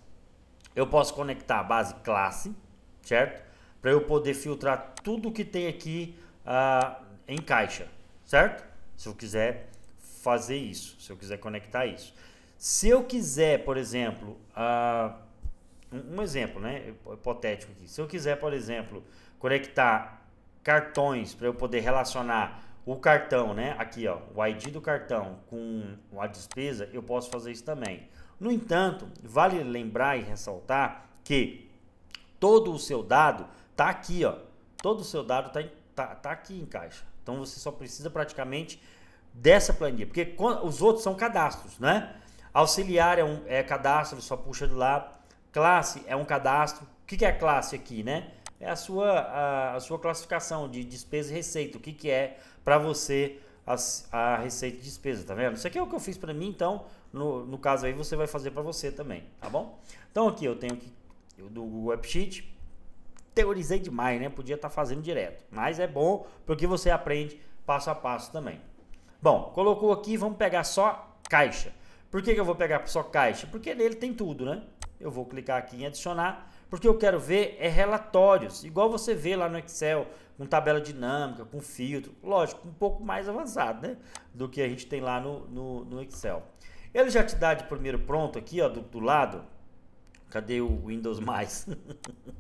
eu posso conectar a base classe, certo? Para eu poder filtrar tudo que tem aqui uh, em caixa, certo? Se eu quiser fazer isso, se eu quiser conectar isso. Se eu quiser, por exemplo, uh, um, um exemplo, né? Hipotético aqui. Se eu quiser, por exemplo, conectar cartões para eu poder relacionar o cartão, né? Aqui, ó, o ID do cartão com a despesa, eu posso fazer isso também. No entanto, vale lembrar e ressaltar que todo o seu dado tá aqui, ó. Todo o seu dado tá, tá, tá aqui em caixa. Então você só precisa praticamente dessa planilha, porque os outros são cadastros, né? Auxiliar é um é cadastro, só puxa de lá. Classe é um cadastro. O que, que é classe aqui, né? é a sua, a, a sua classificação de despesa e receita. O que, que é para você a, a receita e despesa, tá vendo? Isso aqui é o que eu fiz para mim, então, no, no caso aí, você vai fazer para você também, tá bom? Então, aqui eu tenho que do Google Sheet. Teorizei demais, né? Podia estar tá fazendo direto, mas é bom porque você aprende passo a passo também. Bom, colocou aqui, vamos pegar só caixa. Por que, que eu vou pegar só caixa? Porque nele tem tudo, né? Eu vou clicar aqui em adicionar, porque eu quero ver é relatórios, igual você vê lá no Excel, com tabela dinâmica, com filtro, lógico, um pouco mais avançado né? do que a gente tem lá no, no, no Excel. Ele já te dá de primeiro pronto aqui, ó, do, do lado. Cadê o Windows mais?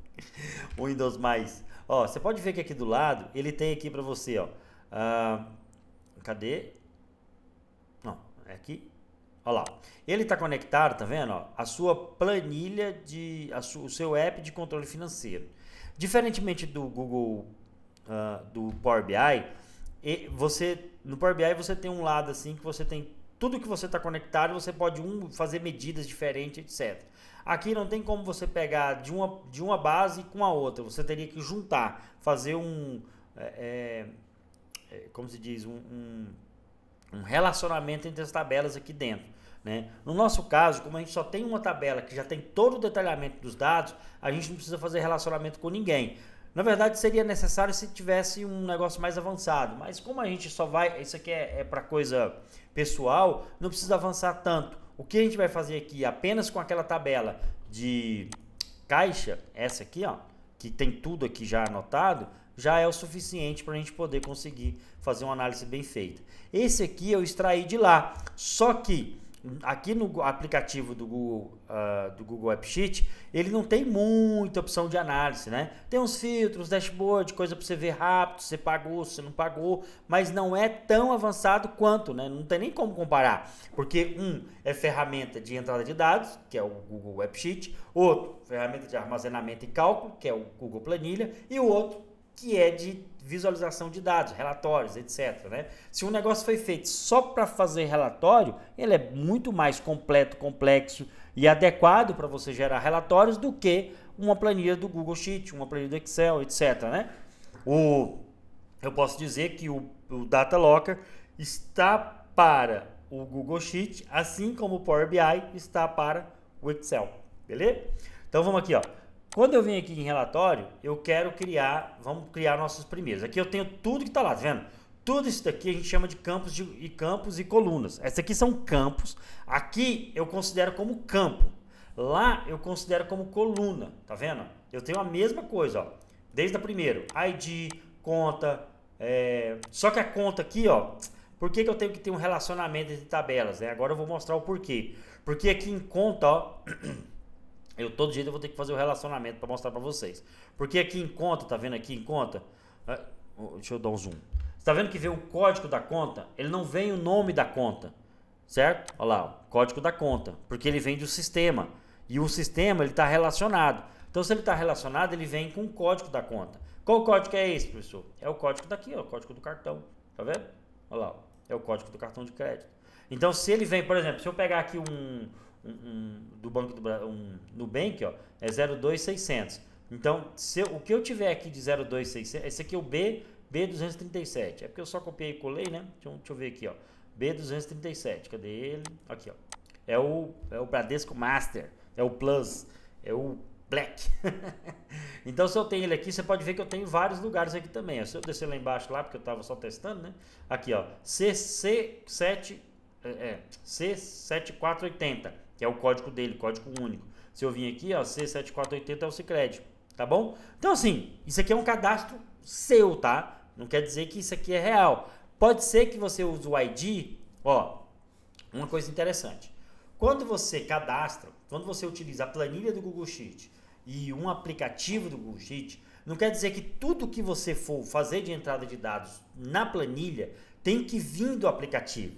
o Windows mais. Ó, você pode ver que aqui do lado ele tem aqui para você, ó. Uh, cadê? Não, é aqui. Olha lá. Ele está conectado, tá vendo? Ó, a sua planilha de. Su, o seu app de controle financeiro. Diferentemente do Google uh, do Power BI, você. No Power BI você tem um lado assim que você tem tudo que você está conectado, você pode um, fazer medidas diferentes, etc. Aqui não tem como você pegar de uma, de uma base com a outra. Você teria que juntar, fazer um. É, é, é como se diz? um, um um relacionamento entre as tabelas aqui dentro. Né? No nosso caso, como a gente só tem uma tabela que já tem todo o detalhamento dos dados, a gente não precisa fazer relacionamento com ninguém. Na verdade, seria necessário se tivesse um negócio mais avançado, mas como a gente só vai. Isso aqui é, é para coisa pessoal, não precisa avançar tanto. O que a gente vai fazer aqui apenas com aquela tabela de caixa, essa aqui, ó, que tem tudo aqui já anotado, já é o suficiente para a gente poder conseguir fazer uma análise bem feita. Esse aqui eu extraí de lá, só que aqui no aplicativo do Google, uh, do Google App Sheet, ele não tem muita opção de análise, né? Tem uns filtros, dashboard, coisa para você ver rápido, se pagou, se não pagou, mas não é tão avançado quanto, né? Não tem nem como comparar, porque um é ferramenta de entrada de dados, que é o Google Web Sheet, outro ferramenta de armazenamento e cálculo, que é o Google Planilha, e o outro que é de visualização de dados, relatórios, etc. Né? Se um negócio foi feito só para fazer relatório, ele é muito mais completo, complexo e adequado para você gerar relatórios do que uma planilha do Google Sheet, uma planilha do Excel, etc. Né? O, eu posso dizer que o, o Data Locker está para o Google Sheet, assim como o Power BI está para o Excel. Beleza? Então vamos aqui, ó. Quando eu venho aqui em relatório, eu quero criar, vamos criar nossos primeiros. Aqui eu tenho tudo que está lá, tá vendo? Tudo isso daqui a gente chama de campos de, e campos e colunas. Essas aqui são campos. Aqui eu considero como campo. Lá eu considero como coluna, tá vendo? Eu tenho a mesma coisa, ó. Desde a primeira, ID, conta, é... só que a conta aqui, ó, por que, que eu tenho que ter um relacionamento de tabelas, né? Agora eu vou mostrar o porquê. Porque aqui em conta, ó, Eu todo jeito eu vou ter que fazer o relacionamento para mostrar para vocês. Porque aqui em conta, tá vendo aqui em conta? Ah, oh, deixa eu dar um zoom. Você tá vendo que vê o código da conta? Ele não vem o nome da conta, certo? Olha lá, o código da conta, porque ele vem do sistema. E o sistema ele está relacionado. Então se ele está relacionado, ele vem com o código da conta. Qual código é esse, professor? É o código daqui, ó, o código do cartão. Tá vendo? Olha lá, é o código do cartão de crédito. Então se ele vem, por exemplo, se eu pegar aqui um um, do Banco do Brasil, um Nubank, ó, é 0,2600. Então, se eu, o que eu tiver aqui de 0,2600, esse aqui é o B, B237. É porque eu só copiei e colei, né? Deixa eu, deixa eu ver aqui, ó. B237, cadê ele? Aqui, ó. É o, é o Bradesco Master, é o Plus, é o Black. então, se eu tenho ele aqui, você pode ver que eu tenho vários lugares aqui também. Se eu descer lá embaixo, lá, porque eu estava só testando, né? Aqui, ó, CC7, é, é, C7480 que é o código dele, código único. Se eu vim aqui, ó, C7480 é o Cicred, tá bom? Então, assim, isso aqui é um cadastro seu, tá? Não quer dizer que isso aqui é real. Pode ser que você use o ID, ó, uma coisa interessante. Quando você cadastra, quando você utiliza a planilha do Google Sheet e um aplicativo do Google Sheet, não quer dizer que tudo que você for fazer de entrada de dados na planilha tem que vir do aplicativo.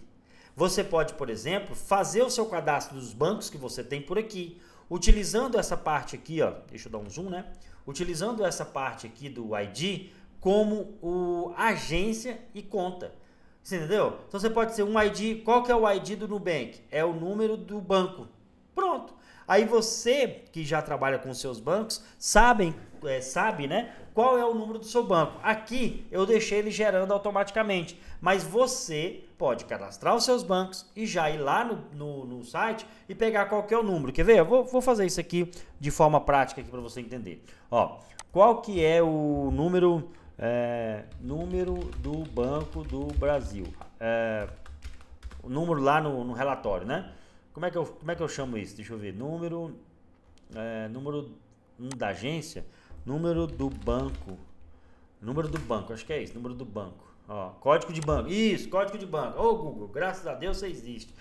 Você pode, por exemplo, fazer o seu cadastro dos bancos que você tem por aqui, utilizando essa parte aqui, ó, deixa eu dar um zoom, né? Utilizando essa parte aqui do ID como o agência e conta. Você entendeu? Então você pode ser um ID, qual que é o ID do Nubank? É o número do banco. Pronto. Aí você que já trabalha com seus bancos sabem, é, sabe, né? Qual é o número do seu banco? Aqui eu deixei ele gerando automaticamente, mas você pode cadastrar os seus bancos e já ir lá no, no, no site e pegar qual que é o número. Quer ver? Eu vou, vou fazer isso aqui de forma prática aqui para você entender. Ó, qual que é o número é, número do Banco do Brasil? É, o número lá no, no relatório, né? Como é que eu, como é que eu chamo isso? Deixa eu ver. Número. É, número da agência. Número do banco. Número do banco, acho que é isso. Número do banco. Ó, código de banco. Isso, código de banco. Ô Google, graças a Deus você existe.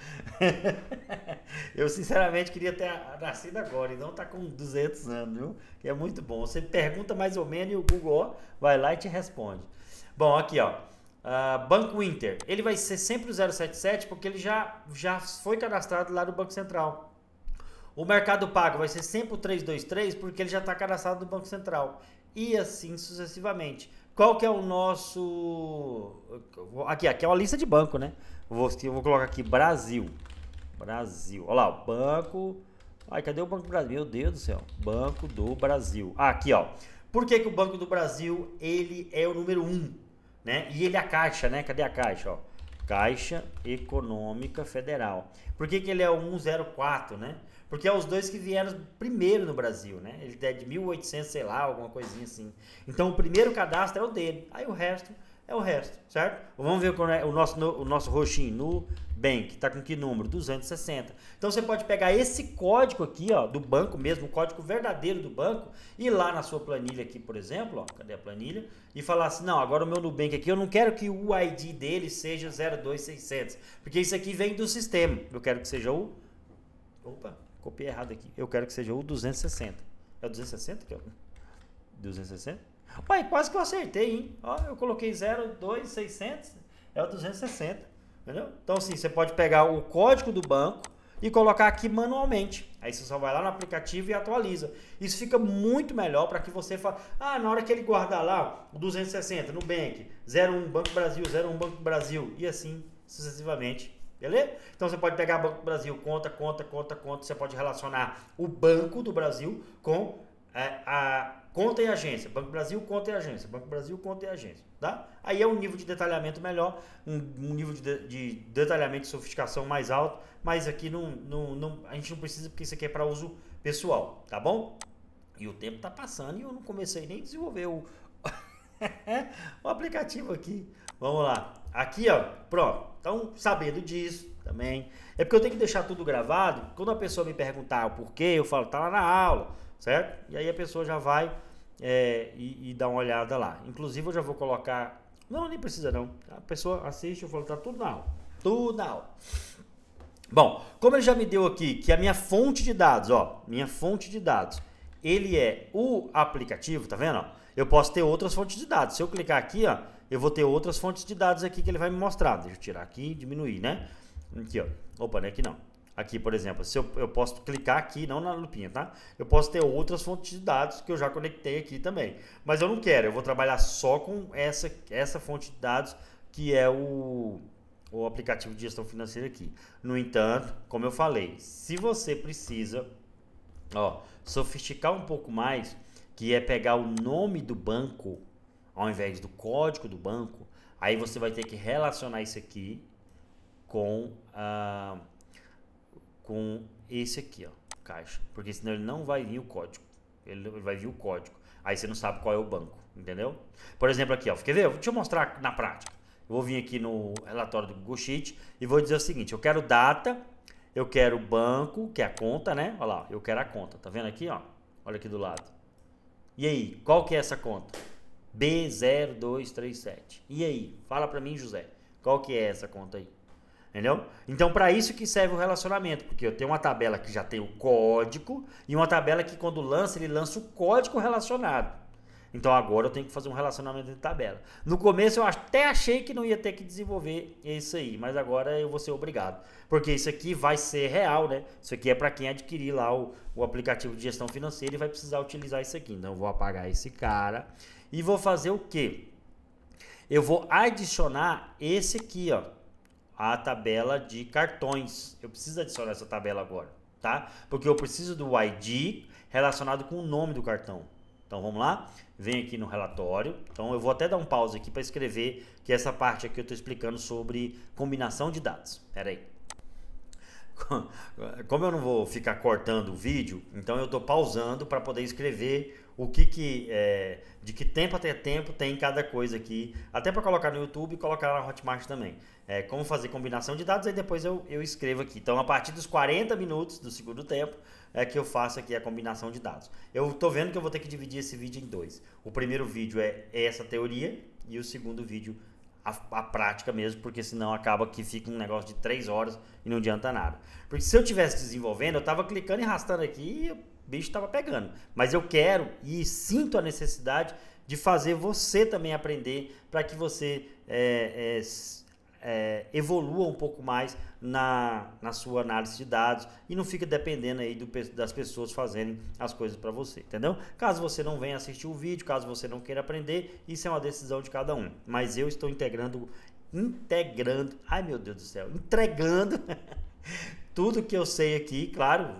eu sinceramente queria ter nascido agora e não tá com 200 anos, viu? Que é muito bom. Você pergunta mais ou menos e o Google ó, vai lá e te responde. Bom, aqui ó. Ah, banco Inter, ele vai ser sempre o 077 porque ele já, já foi cadastrado lá no Banco Central. O Mercado Pago vai ser sempre o 323 porque ele já está cadastrado no Banco Central. E assim sucessivamente. Qual que é o nosso... Aqui, aqui é uma lista de banco, né? Vou, eu vou colocar aqui Brasil. Brasil. Olha lá, o Banco... Ai, cadê o Banco do Brasil? Meu Deus do céu. Banco do Brasil. Ah, aqui, ó. Por que, que o Banco do Brasil, ele é o número 1? Um? né? E ele é a Caixa, né? Cadê a Caixa, ó? Caixa Econômica Federal. Por que, que ele é o 104, né? Porque é os dois que vieram primeiro no Brasil, né? Ele é de 1800, sei lá, alguma coisinha assim. Então o primeiro cadastro é o dele, aí o resto é o resto, certo? Vamos ver é o nosso, o nosso roxinho no Bank, tá com que número? 260. Então você pode pegar esse código aqui, ó, do banco mesmo, o código verdadeiro do banco, e lá na sua planilha aqui, por exemplo, ó, cadê a planilha? E falar assim: "Não, agora o meu Nubank aqui, eu não quero que o ID dele seja 02600, porque isso aqui vem do sistema. Eu quero que seja o Opa, copiei errado aqui. Eu quero que seja o 260. É o 260 que é? 260? Uai, quase que eu acertei, hein? Ó, eu coloquei 02600, é o 260. Entendeu? Então, assim, você pode pegar o código do banco e colocar aqui manualmente. Aí você só vai lá no aplicativo e atualiza. Isso fica muito melhor para que você faça ah, na hora que ele guardar lá, o 260 no Bank, 01 Banco Brasil, 01 Banco Brasil e assim sucessivamente. Beleza? Então você pode pegar Banco Brasil, conta, conta, conta, conta. Você pode relacionar o Banco do Brasil com é, a Conta e agência, Banco Brasil, conta e agência, Banco Brasil, conta e agência, tá? Aí é um nível de detalhamento melhor, um, um nível de, de, detalhamento e sofisticação mais alto, mas aqui não, não, não, a gente não precisa porque isso aqui é para uso pessoal, tá bom? E o tempo está passando e eu não comecei nem a desenvolver o, o aplicativo aqui. Vamos lá. Aqui, ó, pronto. Então, sabendo disso também. É porque eu tenho que deixar tudo gravado. Quando a pessoa me perguntar o porquê, eu falo, tá lá na aula certo? E aí a pessoa já vai é, e, e, dá uma olhada lá. Inclusive eu já vou colocar. Não, nem precisa não. A pessoa assiste, eu falo, tá tudo na aula. Tudo na aula. Bom, como ele já me deu aqui que a minha fonte de dados, ó, minha fonte de dados, ele é o aplicativo, tá vendo? Eu posso ter outras fontes de dados. Se eu clicar aqui, ó, eu vou ter outras fontes de dados aqui que ele vai me mostrar. Deixa eu tirar aqui e diminuir, né? Aqui, ó. Opa, não é aqui não. Aqui, por exemplo, se eu, eu posso clicar aqui, não na lupinha, tá? Eu posso ter outras fontes de dados que eu já conectei aqui também. Mas eu não quero, eu vou trabalhar só com essa, essa fonte de dados que é o, o aplicativo de gestão financeira aqui. No entanto, como eu falei, se você precisa ó, sofisticar um pouco mais, que é pegar o nome do banco ao invés do código do banco, aí você vai ter que relacionar isso aqui com a. Uh, com esse aqui, ó, caixa, porque senão ele não vai vir o código. Ele vai vir o código. Aí você não sabe qual é o banco, entendeu? Por exemplo, aqui, ó, quer ver? Deixa eu mostrar na prática. Eu vou vir aqui no relatório do Google Sheet e vou dizer o seguinte: eu quero data, eu quero banco, que é a conta, né? Olha lá, eu quero a conta. Tá vendo aqui, ó? Olha aqui do lado. E aí, qual que é essa conta? B0237. E aí, fala para mim, José, qual que é essa conta aí? Entendeu? Então, para isso que serve o relacionamento, porque eu tenho uma tabela que já tem o código e uma tabela que quando lança, ele lança o código relacionado. Então agora eu tenho que fazer um relacionamento de tabela. No começo eu até achei que não ia ter que desenvolver isso aí, mas agora eu vou ser obrigado. Porque isso aqui vai ser real, né? Isso aqui é para quem adquirir lá o, o aplicativo de gestão financeira e vai precisar utilizar isso aqui. Então eu vou apagar esse cara e vou fazer o quê? Eu vou adicionar esse aqui, ó a tabela de cartões. Eu preciso adicionar essa tabela agora, tá? Porque eu preciso do ID relacionado com o nome do cartão. Então vamos lá, vem aqui no relatório. Então eu vou até dar um pause aqui para escrever que essa parte aqui eu estou explicando sobre combinação de dados. Pera aí. Como eu não vou ficar cortando o vídeo, então eu estou pausando para poder escrever o que, que é, de que tempo até tempo tem cada coisa aqui, até para colocar no YouTube e colocar na Hotmart também é, como fazer combinação de dados, aí depois eu, eu escrevo aqui. Então, a partir dos 40 minutos do segundo tempo, é que eu faço aqui a combinação de dados. Eu estou vendo que eu vou ter que dividir esse vídeo em dois. O primeiro vídeo é, é essa teoria e o segundo vídeo a, a prática mesmo, porque senão acaba que fica um negócio de três horas e não adianta nada. Porque se eu tivesse desenvolvendo, eu estava clicando e arrastando aqui e o bicho estava pegando. Mas eu quero e sinto a necessidade de fazer você também aprender para que você é, é, é, evolua um pouco mais na, na sua análise de dados e não fica dependendo aí do, das pessoas fazendo as coisas para você, entendeu? Caso você não venha assistir o vídeo, caso você não queira aprender, isso é uma decisão de cada um. Mas eu estou integrando, integrando, ai meu Deus do céu, entregando tudo que eu sei aqui, claro,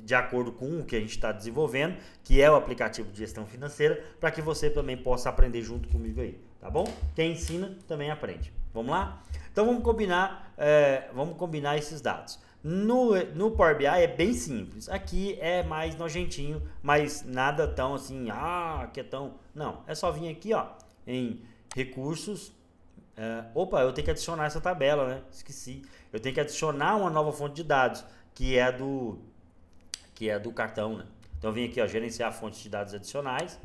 de acordo com o que a gente está desenvolvendo, que é o aplicativo de gestão financeira, para que você também possa aprender junto comigo aí, tá bom? Quem ensina também aprende. Vamos lá? Então vamos combinar, é, vamos combinar esses dados. No, no Power BI é bem simples. Aqui é mais nojentinho, mas nada tão assim, ah, que é tão... Não, é só vir aqui, ó, em recursos. É, opa, eu tenho que adicionar essa tabela, né? Esqueci. Eu tenho que adicionar uma nova fonte de dados, que é do, que é do cartão, né? Então eu vim aqui, ó, gerenciar fontes de dados adicionais.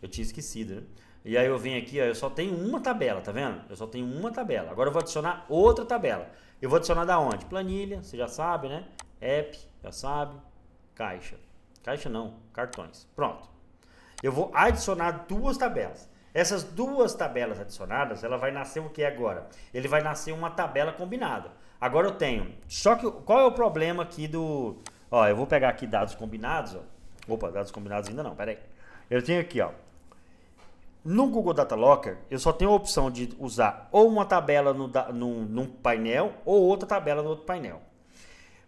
Eu tinha esquecido, né? E aí eu venho aqui, ó, eu só tenho uma tabela, tá vendo? Eu só tenho uma tabela. Agora eu vou adicionar outra tabela. Eu vou adicionar da onde? Planilha, você já sabe, né? App, já sabe. Caixa. Caixa não, cartões. Pronto. Eu vou adicionar duas tabelas. Essas duas tabelas adicionadas, ela vai nascer o que agora? Ele vai nascer uma tabela combinada. Agora eu tenho. Só que qual é o problema aqui do. Ó, eu vou pegar aqui dados combinados, ó. Opa, dados combinados ainda não, peraí. Eu tenho aqui, ó, no Google Data Locker, eu só tenho a opção de usar ou uma tabela no, no, num painel ou outra tabela no outro painel.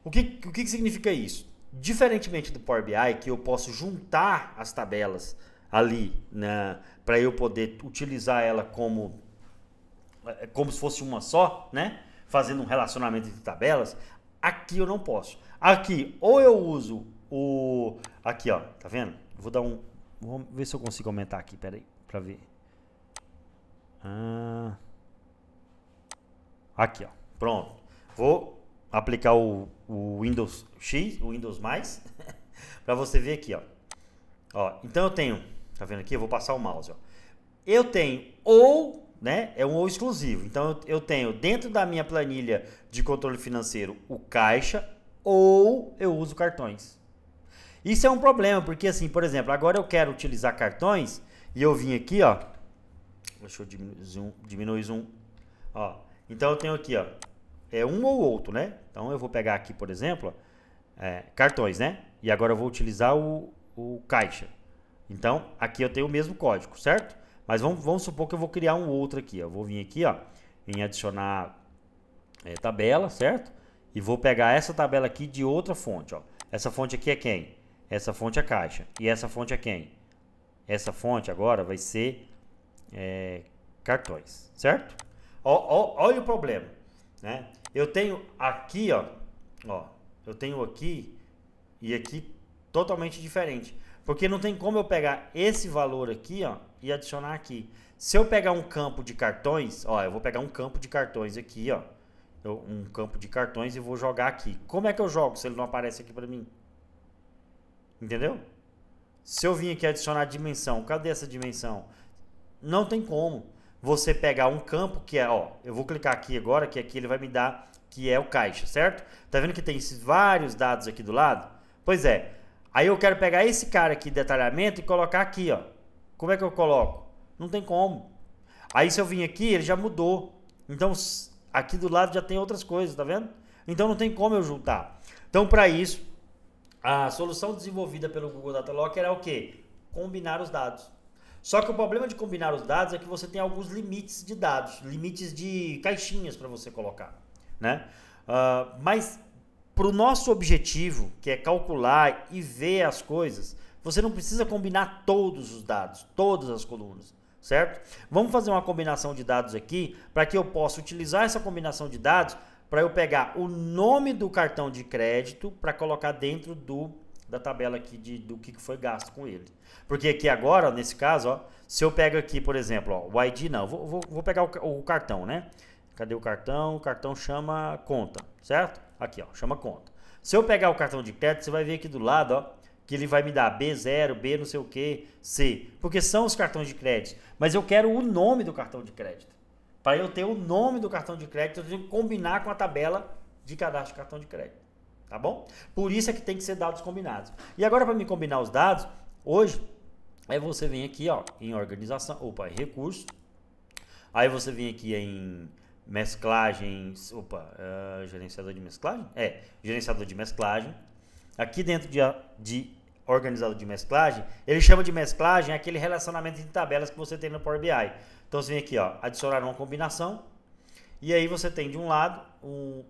O que, o que significa isso? Diferentemente do Power BI, que eu posso juntar as tabelas ali né, para eu poder utilizar ela como, eh, como se fosse uma só, né, fazendo um relacionamento de tabelas, aqui eu não posso. Aqui, ou eu uso o... Aqui, ó, tá vendo? Vou dar um... vamos ver se eu consigo aumentar aqui, peraí para ver. Ah, aqui, ó. Pronto. Vou aplicar o, o Windows X, o Windows mais, para você ver aqui, ó. Ó, então eu tenho, tá vendo aqui? Eu vou passar o mouse, ó. Eu tenho ou, né, é um ou exclusivo. Então eu, eu tenho dentro da minha planilha de controle financeiro o caixa ou eu uso cartões. Isso é um problema, porque assim, por exemplo, agora eu quero utilizar cartões e eu vim aqui, ó. Deixa eu diminuir zoom, diminuir zoom. Ó, então eu tenho aqui, ó. É um ou outro, né? Então eu vou pegar aqui, por exemplo, ó, é, cartões, né? E agora eu vou utilizar o, o caixa. Então, aqui eu tenho o mesmo código, certo? Mas vamos, vamos supor que eu vou criar um outro aqui. Eu vou vir aqui, ó, em adicionar é, tabela, certo? E vou pegar essa tabela aqui de outra fonte, ó. Essa fonte aqui é quem? Essa fonte é caixa. E essa fonte é quem? Essa fonte agora vai ser é, cartões, certo? Ó, ó, olha o problema, né? Eu tenho aqui, ó, ó, eu tenho aqui e aqui totalmente diferente, porque não tem como eu pegar esse valor aqui, ó, e adicionar aqui. Se eu pegar um campo de cartões, ó, eu vou pegar um campo de cartões aqui, ó, eu, um campo de cartões e vou jogar aqui. Como é que eu jogo se ele não aparece aqui para mim? Entendeu? Se eu vim aqui adicionar dimensão, cadê essa dimensão? Não tem como você pegar um campo que é, ó, eu vou clicar aqui agora, que aqui ele vai me dar que é o caixa, certo? Tá vendo que tem vários dados aqui do lado? Pois é. Aí eu quero pegar esse cara aqui, detalhamento, e colocar aqui, ó. Como é que eu coloco? Não tem como. Aí se eu vim aqui, ele já mudou. Então aqui do lado já tem outras coisas, tá vendo? Então não tem como eu juntar. Então para isso, a solução desenvolvida pelo Google Data Locker era o quê? Combinar os dados. Só que o problema de combinar os dados é que você tem alguns limites de dados, limites de caixinhas para você colocar, né? Uh, mas para o nosso objetivo, que é calcular e ver as coisas, você não precisa combinar todos os dados, todas as colunas, certo? Vamos fazer uma combinação de dados aqui para que eu possa utilizar essa combinação de dados para eu pegar o nome do cartão de crédito para colocar dentro do da tabela aqui de, do que foi gasto com ele. Porque aqui agora, nesse caso, ó, se eu pego aqui, por exemplo, ó, o ID não, vou, vou, vou pegar o, o, cartão, né? Cadê o cartão? O cartão chama conta, certo? Aqui, ó, chama conta. Se eu pegar o cartão de crédito, você vai ver aqui do lado, ó, que ele vai me dar B0, B não sei o que, C. Porque são os cartões de crédito. Mas eu quero o nome do cartão de crédito. Para eu ter o nome do cartão de crédito, eu tenho que combinar com a tabela de cadastro de cartão de crédito. Tá bom? Por isso é que tem que ser dados combinados. E agora, para me combinar os dados, hoje, é você vem aqui ó, em organização, opa, em recurso. Aí você vem aqui em mesclagens, opa, uh, gerenciador de mesclagem? É, gerenciador de mesclagem. Aqui dentro de, de organizador de mesclagem, ele chama de mesclagem aquele relacionamento de tabelas que você tem no Power BI. Então você vem aqui, ó, adicionar uma combinação. E aí você tem de um lado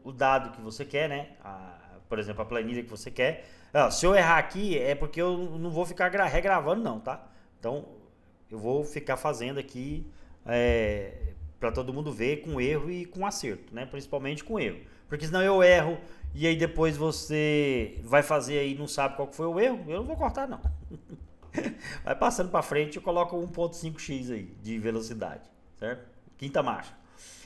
o dado que você quer, né? A, por exemplo, a planilha que você quer. Ah, se eu errar aqui é porque eu não vou ficar regravando não, tá? Então eu vou ficar fazendo aqui é, para todo mundo ver com erro e com acerto, né? Principalmente com erro. Porque senão eu erro e aí depois você vai fazer aí não sabe qual foi o erro, eu não vou cortar não. Vai passando para frente, eu coloco 1.5x aí de velocidade, certo? Quinta marcha.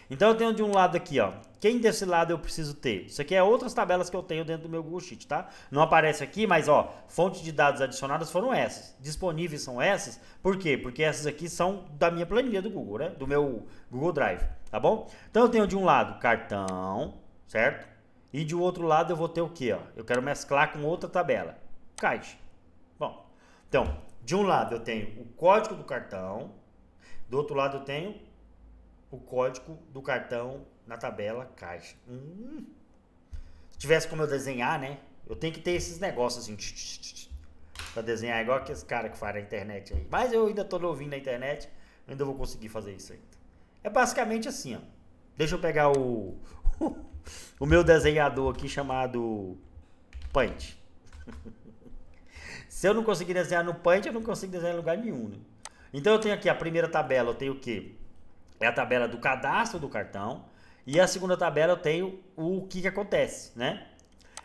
Então eu tenho de um lado aqui, ó. Quem desse lado eu preciso ter? Isso aqui é outras tabelas que eu tenho dentro do meu Google Sheet, tá? Não aparece aqui, mas ó, fonte de dados adicionadas foram essas. Disponíveis são essas. Por quê? Porque essas aqui são da minha planilha do Google, né? Do meu Google Drive, tá bom? Então eu tenho de um lado cartão, certo? E de outro lado eu vou ter o quê, ó? Eu quero mesclar com outra tabela. Caixa. Então, de um lado eu tenho o código do cartão, do outro lado eu tenho o código do cartão na tabela caixa. Hum. Se tivesse como eu desenhar, né? Eu tenho que ter esses negócios assim, pra desenhar igual aqueles caras que fazem na internet aí. Mas eu ainda tô ouvindo na internet, ainda vou conseguir fazer isso ainda. É basicamente assim, ó. Deixa eu pegar o, o meu desenhador aqui chamado Paint. Se eu não conseguir desenhar no Paint, eu não consigo desenhar em lugar nenhum. Né? Então eu tenho aqui a primeira tabela, eu tenho o quê? É a tabela do cadastro do cartão. E a segunda tabela eu tenho o que, que acontece, né?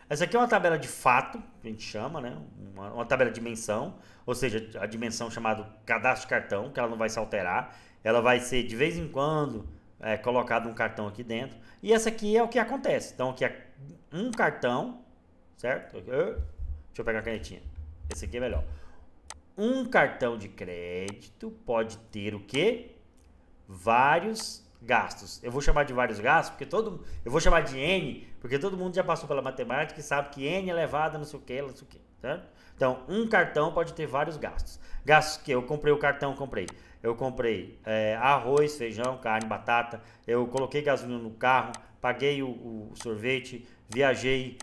Essa aqui é uma tabela de fato, a gente chama, né? Uma, uma tabela de dimensão, ou seja, a dimensão chamada cadastro de cartão, que ela não vai se alterar. Ela vai ser de vez em quando é, colocado um cartão aqui dentro. E essa aqui é o que acontece. Então aqui é um cartão, certo? Deixa eu pegar a canetinha. Esse aqui é melhor. Um cartão de crédito pode ter o quê? Vários gastos. Eu vou chamar de vários gastos, porque todo eu vou chamar de n, porque todo mundo já passou pela matemática e sabe que n é elevado não sei o quê, não sei o que, certo? Então, um cartão pode ter vários gastos. Gastos que eu comprei o cartão, comprei. Eu comprei é, arroz, feijão, carne, batata. Eu coloquei gasolina no carro, paguei o, o sorvete, viajei,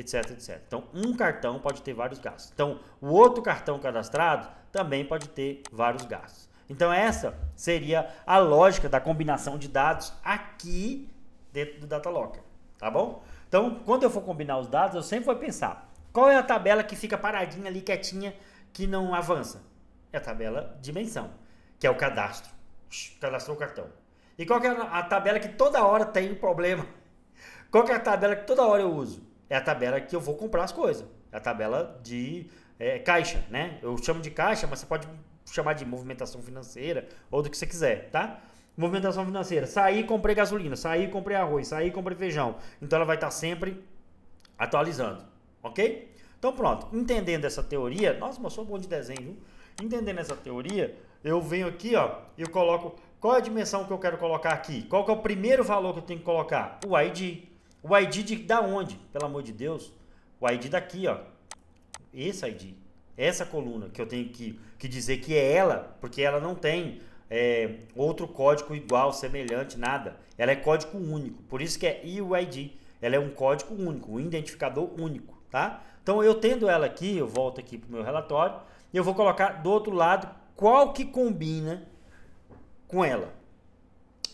etc, etc. Então, um cartão pode ter vários gastos. Então, o outro cartão cadastrado também pode ter vários gastos. Então, essa seria a lógica da combinação de dados aqui dentro do Data Locker, tá bom? Então, quando eu for combinar os dados, eu sempre vou pensar, qual é a tabela que fica paradinha ali, quietinha, que não avança? É a tabela dimensão, que é o cadastro. Cadastrou o cartão. E qual é a tabela que toda hora tem problema? Qual é a tabela que toda hora eu uso? é a tabela que eu vou comprar as coisas. É a tabela de é, caixa, né? Eu chamo de caixa, mas você pode chamar de movimentação financeira ou do que você quiser, tá? Movimentação financeira. Saí, comprei gasolina. Saí, comprei arroz. Saí, comprei feijão. Então ela vai estar tá sempre atualizando, ok? Então pronto. Entendendo essa teoria, nossa, mas sou bom de desenho. Viu? Entendendo essa teoria, eu venho aqui, ó, e eu coloco qual é a dimensão que eu quero colocar aqui? Qual que é o primeiro valor que eu tenho que colocar? O ID. O ID de, da onde? Pelo amor de Deus. O ID daqui, ó. Esse ID. Essa coluna que eu tenho que, que dizer que é ela, porque ela não tem é, outro código igual, semelhante, nada. Ela é código único. Por isso que é UID. Ela é um código único, um identificador único, tá? Então eu tendo ela aqui, eu volto aqui para o meu relatório, eu vou colocar do outro lado qual que combina com ela.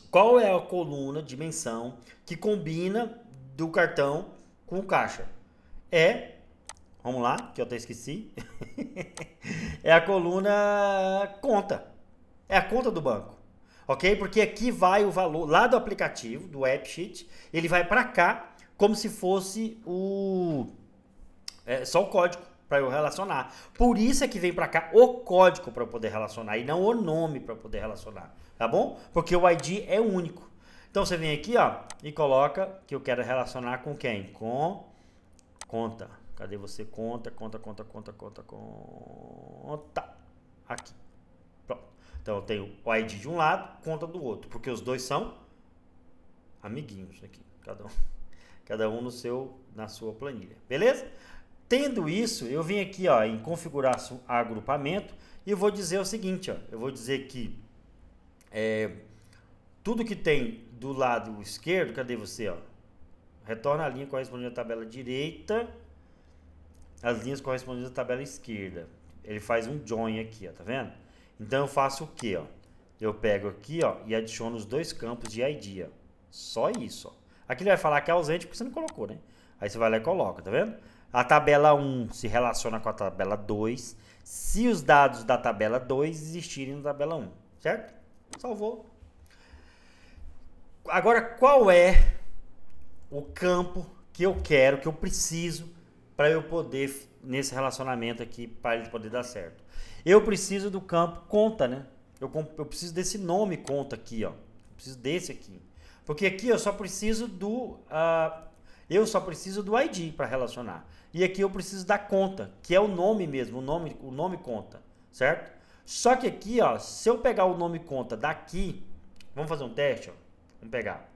Qual é a coluna, dimensão, que combina do cartão com caixa. É, vamos lá, que eu até esqueci, é a coluna conta. É a conta do banco, ok? Porque aqui vai o valor lá do aplicativo, do app sheet, ele vai para cá como se fosse o é, só o código para eu relacionar. Por isso é que vem para cá o código para eu poder relacionar e não o nome para eu poder relacionar, tá bom? Porque o ID é único. Então você vem aqui, ó, e coloca que eu quero relacionar com quem? Com conta. Cadê você? Conta, conta, conta, conta, conta, conta. Aqui. Pronto. Então eu tenho o ID de um lado, conta do outro, porque os dois são amiguinhos aqui, cada um, cada um no seu, na sua planilha. Beleza? Tendo isso, eu vim aqui, ó, em configurar agrupamento e vou dizer o seguinte, ó, eu vou dizer que é, tudo que tem do lado esquerdo, cadê você, ó? Retorna a linha correspondente à tabela direita, as linhas correspondentes à tabela esquerda. Ele faz um join aqui, ó, tá vendo? Então eu faço o que, ó? Eu pego aqui, ó, e adiciono os dois campos de ID, ó. Só isso, ó. Aqui ele vai falar que é ausente porque você não colocou, né? Aí você vai lá e coloca, tá vendo? A tabela 1 se relaciona com a tabela 2, se os dados da tabela 2 existirem na tabela 1, certo? Salvou. Agora, qual é o campo que eu quero, que eu preciso para eu poder nesse relacionamento aqui para ele poder dar certo? Eu preciso do campo conta, né? Eu, eu preciso desse nome conta aqui, ó. Eu preciso desse aqui, porque aqui eu só preciso do uh, eu só preciso do ID para relacionar. E aqui eu preciso da conta, que é o nome mesmo, o nome, o nome conta, certo? Só que aqui, ó, se eu pegar o nome conta daqui, vamos fazer um teste, ó. Vamos pegar.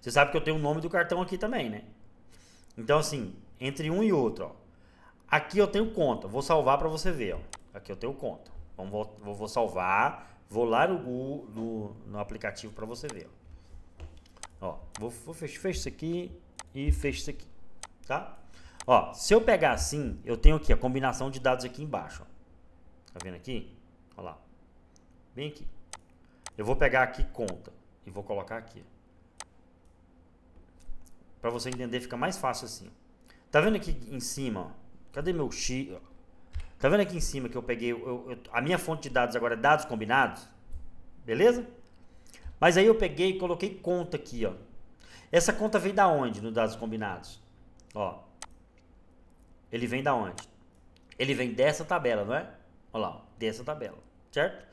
Você sabe que eu tenho o nome do cartão aqui também, né? Então, assim, entre um e outro, ó. Aqui eu tenho conta. Vou salvar para você ver, ó. Aqui eu tenho conta. Vamos, vou, vou salvar. Vou lá no, no, no aplicativo para você ver, ó. ó vou, vou isso aqui e fecho isso aqui, tá? Ó, se eu pegar assim, eu tenho aqui a combinação de dados aqui embaixo, ó. Tá vendo aqui? Olha lá. Bem aqui. Eu vou pegar aqui conta e vou colocar aqui. Para você entender, fica mais fácil assim. Tá vendo aqui em cima? Cadê meu x? Tá vendo aqui em cima que eu peguei eu, eu, a minha fonte de dados agora é dados combinados? Beleza? Mas aí eu peguei e coloquei conta aqui, ó. Essa conta vem da onde no dados combinados? Ó. Ele vem da onde? Ele vem dessa tabela, não é? Olha lá, dessa tabela, certo?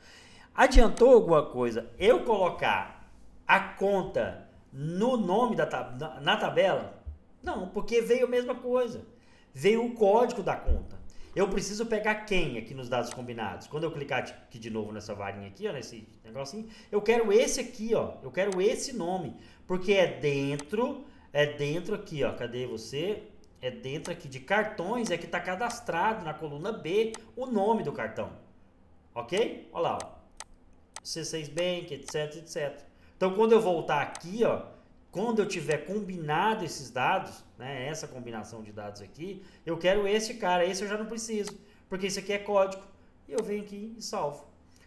Adiantou alguma coisa eu colocar a conta no nome da tab na tabela? Não, porque veio a mesma coisa. Veio o código da conta. Eu preciso pegar quem aqui nos dados combinados. Quando eu clicar aqui de novo nessa varinha aqui, ó, nesse negocinho, eu quero esse aqui, ó. Eu quero esse nome, porque é dentro, é dentro aqui, ó. Cadê você? É dentro aqui de cartões, é que está cadastrado na coluna B o nome do cartão. OK? Olha lá, ó. C6 Bank, etc, etc. Então, quando eu voltar aqui, ó, quando eu tiver combinado esses dados, né, essa combinação de dados aqui, eu quero esse cara, esse eu já não preciso, porque esse aqui é código. E eu venho aqui e salvo.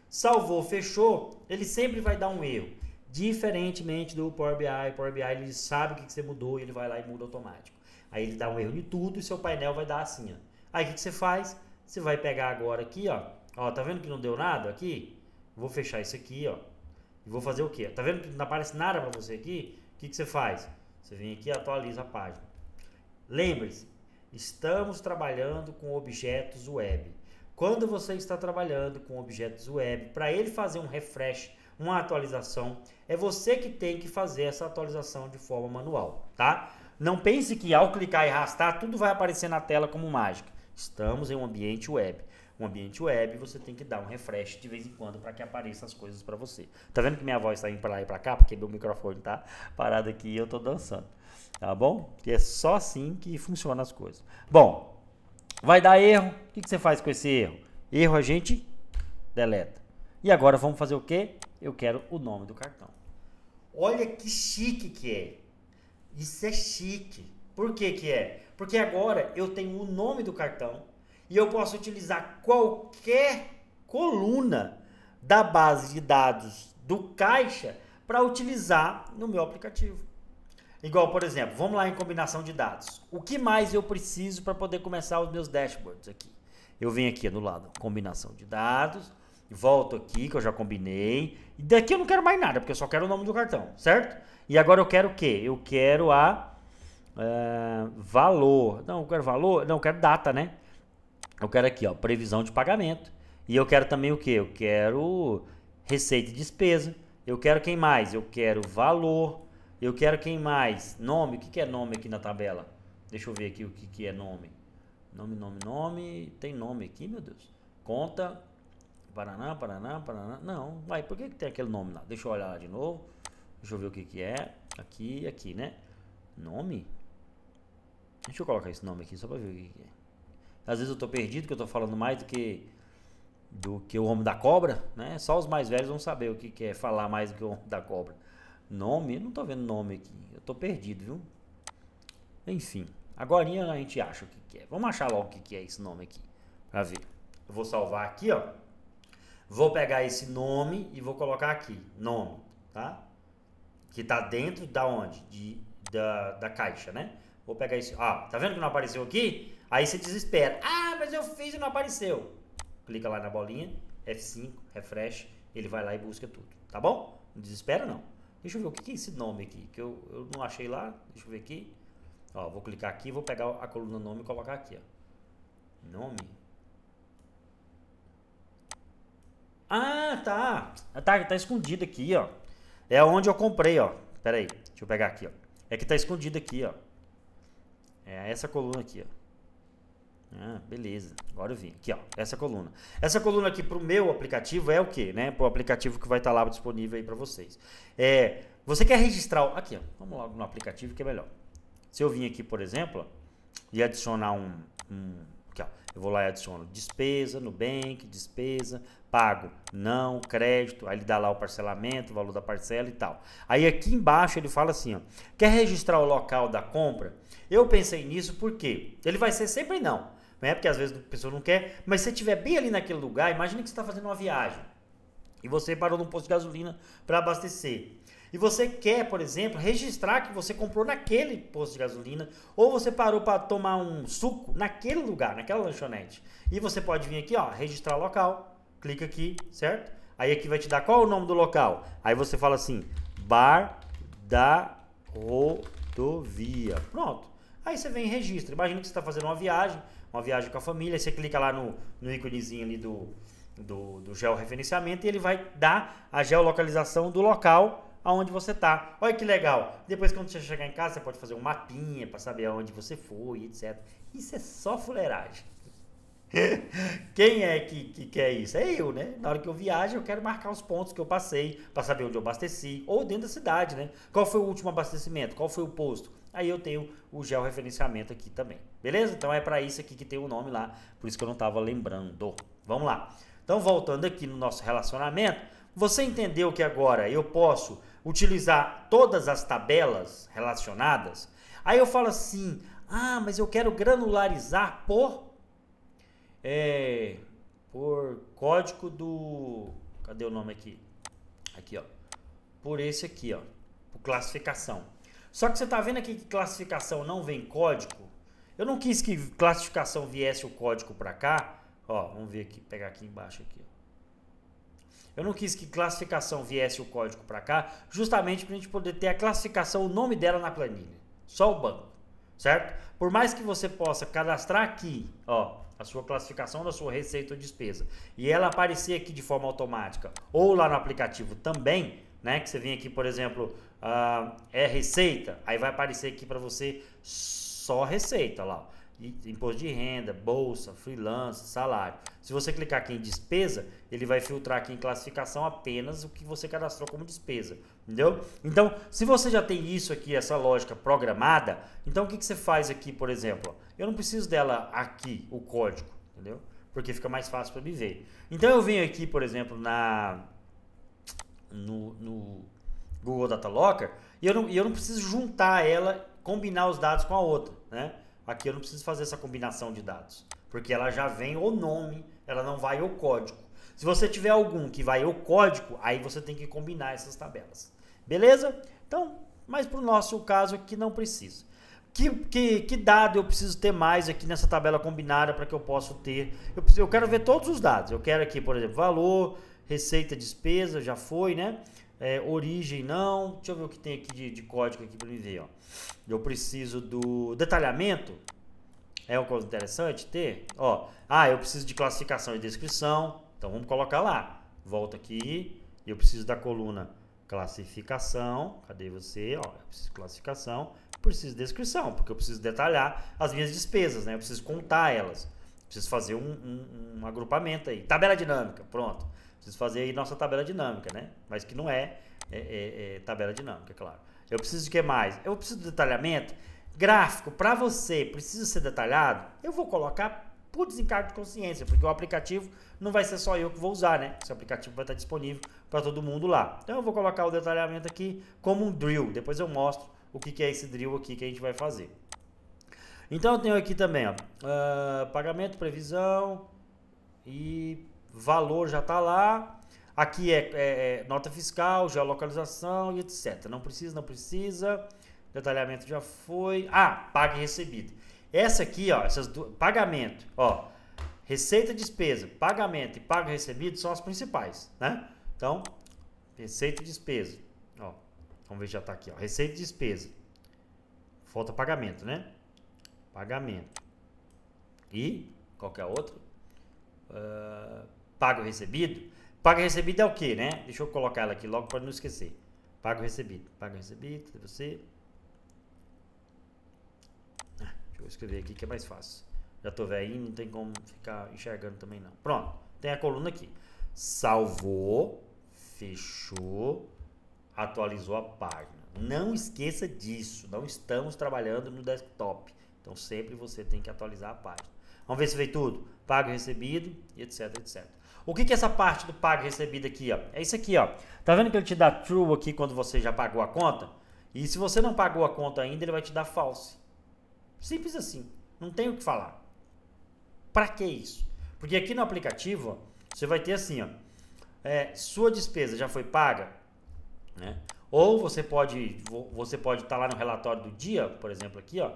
Salvou, fechou, ele sempre vai dar um erro. Diferentemente do Power BI, Power BI ele sabe o que, você mudou e ele vai lá e muda automático. Aí ele dá um erro de tudo e seu painel vai dar assim, ó. Aí o que você faz? Você vai pegar agora aqui, ó. Ó, tá vendo que não deu nada aqui? Vou fechar isso aqui, ó. E vou fazer o quê? Tá vendo que não aparece nada para você aqui? O que, que você faz? Você vem aqui e atualiza a página. Lembre-se, estamos trabalhando com objetos web. Quando você está trabalhando com objetos web, para ele fazer um refresh, uma atualização, é você que tem que fazer essa atualização de forma manual, tá? Não pense que ao clicar e arrastar, tudo vai aparecer na tela como mágica. Estamos em um ambiente web um ambiente web, você tem que dar um refresh de vez em quando para que apareçam as coisas para você. Tá vendo que minha voz está indo para lá e para cá, porque meu microfone tá parado aqui e eu tô dançando. Tá bom? Que é só assim que funcionam as coisas. Bom, vai dar erro. O que, que você faz com esse erro? Erro a gente deleta. E agora vamos fazer o quê? Eu quero o nome do cartão. Olha que chique que é. Isso é chique. Por que que é? Porque agora eu tenho o nome do cartão e eu posso utilizar qualquer coluna da base de dados do caixa para utilizar no meu aplicativo. Igual, por exemplo, vamos lá em combinação de dados. O que mais eu preciso para poder começar os meus dashboards aqui? Eu venho aqui no lado, combinação de dados, volto aqui que eu já combinei. E daqui eu não quero mais nada, porque eu só quero o nome do cartão, certo? E agora eu quero o quê? Eu quero a uh, valor. Não, eu quero valor, não, eu quero data, né? Eu quero aqui, ó, previsão de pagamento. E eu quero também o que? Eu quero receita e despesa. Eu quero quem mais? Eu quero valor. Eu quero quem mais? Nome. O que, que é nome aqui na tabela? Deixa eu ver aqui o que, que é nome. Nome, nome, nome. Tem nome aqui, meu Deus. Conta. Paraná, Paraná, Paraná. Não, vai. Por que, que tem aquele nome lá? Deixa eu olhar lá de novo. Deixa eu ver o que, que é. Aqui, aqui, né? Nome? Deixa eu colocar esse nome aqui só para ver o que, que é. Às vezes eu tô perdido, que eu tô falando mais do que do que o Homem da Cobra, né? Só os mais velhos vão saber o que, que é falar mais do que o Homem da Cobra. Nome, eu não tô vendo nome aqui. Eu tô perdido, viu? Enfim, agora a gente acha o que, que é. Vamos achar logo o que, que é esse nome aqui. Pra ver. Eu vou salvar aqui, ó. Vou pegar esse nome e vou colocar aqui. Nome, tá? Que tá dentro da onde? De, da, da caixa, né? Vou pegar esse. Ah, tá vendo que não apareceu aqui? Aí você desespera. Ah, mas eu fiz e não apareceu. Clica lá na bolinha, F5, refresh, ele vai lá e busca tudo, tá bom? Não desespera não. Deixa eu ver o que é esse nome aqui, que eu, eu não achei lá. Deixa eu ver aqui. Ó, vou clicar aqui, vou pegar a coluna nome e colocar aqui, ó. Nome. Ah, tá. Tá, tá escondido aqui, ó. É onde eu comprei, ó. Pera aí, deixa eu pegar aqui, ó. É que tá escondido aqui, ó. É essa coluna aqui, ó. Ah, beleza, agora eu vim. Aqui, ó, essa coluna. Essa coluna aqui para o meu aplicativo é o quê? Né? Para o aplicativo que vai estar tá lá disponível aí para vocês. É, você quer registrar... Aqui, ó, vamos logo no aplicativo que é melhor. Se eu vim aqui, por exemplo, e adicionar um... um aqui, ó, eu vou lá e adiciono despesa, Nubank, despesa, pago, não, crédito, aí ele dá lá o parcelamento, o valor da parcela e tal. Aí aqui embaixo ele fala assim, ó, quer registrar o local da compra? Eu pensei nisso porque ele vai ser sempre não né? porque às vezes a pessoa não quer, mas se você estiver bem ali naquele lugar, imagine que você está fazendo uma viagem e você parou num posto de gasolina para abastecer. E você quer, por exemplo, registrar que você comprou naquele posto de gasolina ou você parou para tomar um suco naquele lugar, naquela lanchonete. E você pode vir aqui, ó, registrar local, clica aqui, certo? Aí aqui vai te dar qual é o nome do local. Aí você fala assim, bar da rodovia. Pronto. Aí você vem e registra. Imagina que você está fazendo uma viagem, uma viagem com a família, você clica lá no, no íconezinho ali do, do, do georreferenciamento e ele vai dar a geolocalização do local aonde você está. Olha que legal. Depois quando você chegar em casa, você pode fazer um mapinha para saber aonde você foi, etc. Isso é só fuleiragem. Quem é que, que quer isso? É eu, né? Na hora que eu viajo, eu quero marcar os pontos que eu passei para saber onde eu abasteci ou dentro da cidade, né? Qual foi o último abastecimento? Qual foi o posto? aí eu tenho o georreferenciamento aqui também. Beleza? Então é para isso aqui que tem o nome lá, por isso que eu não estava lembrando. Vamos lá. Então voltando aqui no nosso relacionamento, você entendeu que agora eu posso utilizar todas as tabelas relacionadas? Aí eu falo assim, ah, mas eu quero granularizar por, é, por código do, cadê o nome aqui? Aqui, ó, por esse aqui, ó, por classificação. Só que você está vendo aqui que classificação não vem código. Eu não quis que classificação viesse o código para cá. Ó, vamos ver aqui, pegar aqui embaixo aqui. Eu não quis que classificação viesse o código para cá, justamente para a gente poder ter a classificação, o nome dela na planilha. Só o banco, certo? Por mais que você possa cadastrar aqui, ó, a sua classificação da sua receita ou despesa, e ela aparecer aqui de forma automática, ou lá no aplicativo também, né? Que você vem aqui, por exemplo, ah, é receita, aí vai aparecer aqui para você só receita lá. Imposto de renda, bolsa, freelance, salário. Se você clicar aqui em despesa, ele vai filtrar aqui em classificação apenas o que você cadastrou como despesa. Entendeu? Então, se você já tem isso aqui, essa lógica programada, então o que, que você faz aqui, por exemplo? Eu não preciso dela aqui, o código, entendeu? Porque fica mais fácil para me ver. Então eu venho aqui, por exemplo, na no, no Google Data Locker, e eu não, eu não preciso juntar ela, combinar os dados com a outra, né? Aqui eu não preciso fazer essa combinação de dados, porque ela já vem o nome, ela não vai o código. Se você tiver algum que vai o código, aí você tem que combinar essas tabelas. Beleza? Então, mas para o nosso caso aqui não precisa. Que, que, que, dado eu preciso ter mais aqui nessa tabela combinada para que eu possa ter? Eu, eu quero ver todos os dados. Eu quero aqui, por exemplo, valor, receita, despesa, já foi, né? É, origem não. Deixa eu ver o que tem aqui de, de código aqui para me ver. Ó. Eu preciso do detalhamento. É uma coisa interessante ter. Ó, ah, eu preciso de classificação e descrição. Então vamos colocar lá. Volto aqui. Eu preciso da coluna classificação. Cadê você? Ó, eu preciso de classificação. preciso de descrição, porque eu preciso detalhar as minhas despesas, né? Eu preciso contar elas. Preciso fazer um, um, um agrupamento aí. Tabela dinâmica, pronto. Preciso fazer aí nossa tabela dinâmica, né? Mas que não é, é, é, é tabela dinâmica, é claro. Eu preciso de que mais? Eu preciso de detalhamento. Gráfico, para você, precisa ser detalhado? Eu vou colocar por desencargo de consciência, porque o aplicativo não vai ser só eu que vou usar, né? Esse aplicativo vai estar disponível para todo mundo lá. Então eu vou colocar o detalhamento aqui como um drill. Depois eu mostro o que, que é esse drill aqui que a gente vai fazer. Então eu tenho aqui também, ó, uh, pagamento, previsão e valor já está lá. Aqui é, é, é, nota fiscal, geolocalização e etc. Não precisa, não precisa. Detalhamento já foi. Ah, paga e recebido. Essa aqui, ó, essas do, pagamento, ó, receita, despesa, pagamento e pago recebido são as principais, né? Então, receita e despesa, ó, vamos ver já está aqui, ó, receita e despesa. Falta pagamento, né? Pagamento. E qualquer outro. Uh, pago recebido. Pago recebido é o que, né? Deixa eu colocar ela aqui logo para não esquecer. Pago recebido. Pago recebido, cadê você? Ah, deixa eu escrever aqui que é mais fácil. Já tô velhinho, não tem como ficar enxergando também não. Pronto, tem a coluna aqui. Salvou, fechou, atualizou a página. Não esqueça disso, não estamos trabalhando no desktop. Então sempre você tem que atualizar a página. Vamos ver se veio tudo. Pago recebido, etc, etc. O que, que é essa parte do pago recebido aqui? Ó? É isso aqui, ó. Tá vendo que ele te dá true aqui quando você já pagou a conta? E se você não pagou a conta ainda, ele vai te dar false. Simples assim. Não tem o que falar. Para que isso? Porque aqui no aplicativo, ó, você vai ter assim, ó. É, sua despesa já foi paga, né? Ou você pode você pode estar tá lá no relatório do dia, por exemplo, aqui, ó.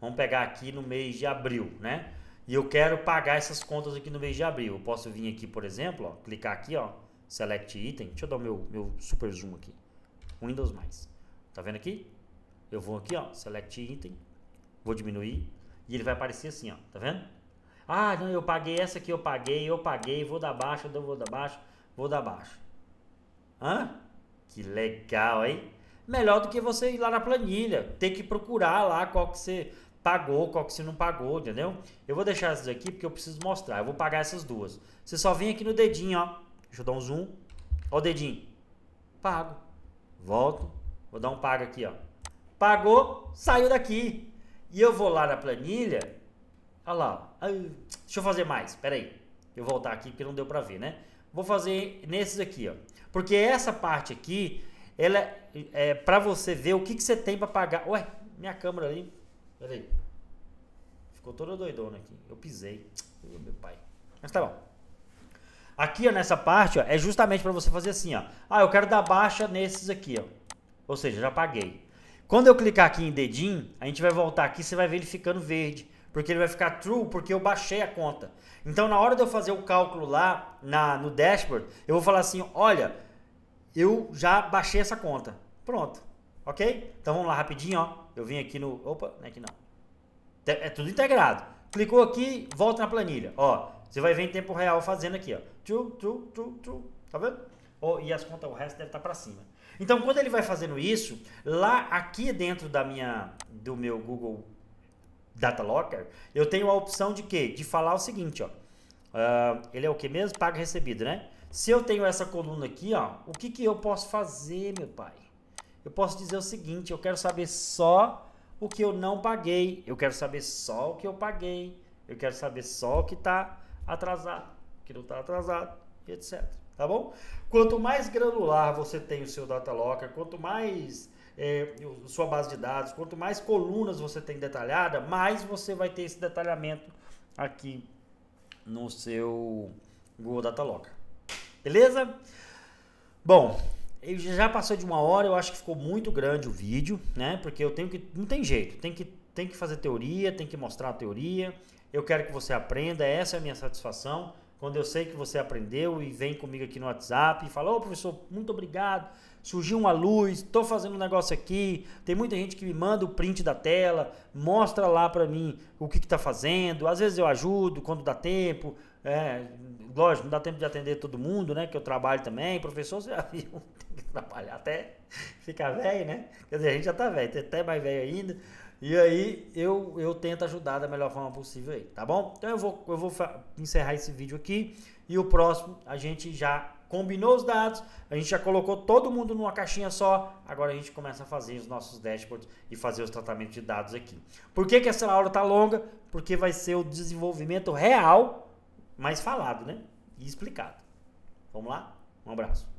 Vamos pegar aqui no mês de abril, né? e eu quero pagar essas contas aqui no mês de abril. Eu posso vir aqui, por exemplo, ó, clicar aqui, ó, select item. Deixa eu dar o meu, meu super zoom aqui. Windows mais. Tá vendo aqui? Eu vou aqui, ó, select item. Vou diminuir e ele vai aparecer assim, ó, tá vendo? Ah, não, eu paguei essa aqui, eu paguei, eu paguei, vou dar baixo vou dar baixo vou dar baixo Hã? Que legal, hein? Melhor do que você ir lá na planilha, ter que procurar lá qual que você pagou, qual que se não pagou, entendeu? Eu vou deixar essas aqui porque eu preciso mostrar. Eu vou pagar essas duas. Você só vem aqui no dedinho, ó. Deixa eu dar um zoom. Ó o dedinho. Pago. Volto. Vou dar um pago aqui, ó. Pagou, saiu daqui. E eu vou lá na planilha. Olha lá. Deixa eu fazer mais. Pera aí. Eu vou voltar aqui porque não deu pra ver, né? Vou fazer nesses aqui, ó. Porque essa parte aqui, ela é, é para você ver o que, que você tem para pagar. Ué, minha câmera ali Peraí. Ficou toda doidona aqui. Eu pisei. Meu pai. Mas tá bom. Aqui, ó, nessa parte, ó, é justamente para você fazer assim, ó. Ah, eu quero dar baixa nesses aqui, ó. Ou seja, já paguei. Quando eu clicar aqui em dedinho, a gente vai voltar aqui, você vai ver ele ficando verde. Porque ele vai ficar true, porque eu baixei a conta. Então, na hora de eu fazer o cálculo lá na, no dashboard, eu vou falar assim, olha, eu já baixei essa conta. Pronto, ok? Então, vamos lá rapidinho, ó. Eu vim aqui no... Opa, não é aqui não. É tudo integrado. Clicou aqui, volta na planilha. Ó, você vai ver em tempo real fazendo aqui, ó. Tchu, tchu, tchu, tchu. Tá vendo? Oh, e as contas, o resto deve estar tá para cima. Então, quando ele vai fazendo isso, lá aqui dentro da minha, do meu Google Data Locker, eu tenho a opção de quê? De falar o seguinte, ó. Uh, ele é o que mesmo? Paga recebido, né? Se eu tenho essa coluna aqui, ó, o que, que eu posso fazer, meu pai? Eu posso dizer o seguinte: eu quero saber só o que eu não paguei, eu quero saber só o que eu paguei, eu quero saber só o que está atrasado, o que não está atrasado, etc. Tá bom? Quanto mais granular você tem o seu data locker, quanto mais é, sua base de dados, quanto mais colunas você tem detalhada, mais você vai ter esse detalhamento aqui no seu Google Data Locker. Beleza? Bom, ele já passou de uma hora, eu acho que ficou muito grande o vídeo, né? Porque eu tenho que. Não tem jeito, tem que, tem que fazer teoria, tem que mostrar a teoria. Eu quero que você aprenda, essa é a minha satisfação. Quando eu sei que você aprendeu e vem comigo aqui no WhatsApp e fala: Ô oh, professor, muito obrigado, surgiu uma luz, estou fazendo um negócio aqui. Tem muita gente que me manda o print da tela, mostra lá para mim o que está fazendo. Às vezes eu ajudo quando dá tempo, é, lógico, não dá tempo de atender todo mundo, né? Que eu trabalho também. Professor, você já viu, tem que trabalhar até ficar velho, né? Quer dizer, a gente já tá velho, tem até mais velho ainda. E aí eu, eu tento ajudar da melhor forma possível aí, tá bom? Então eu vou, eu vou encerrar esse vídeo aqui. E o próximo a gente já combinou os dados, a gente já colocou todo mundo numa caixinha só, agora a gente começa a fazer os nossos dashboards e fazer os tratamentos de dados aqui. Por que, que essa aula tá longa? Porque vai ser o desenvolvimento real mais falado, né? E explicado. Vamos lá? Um abraço.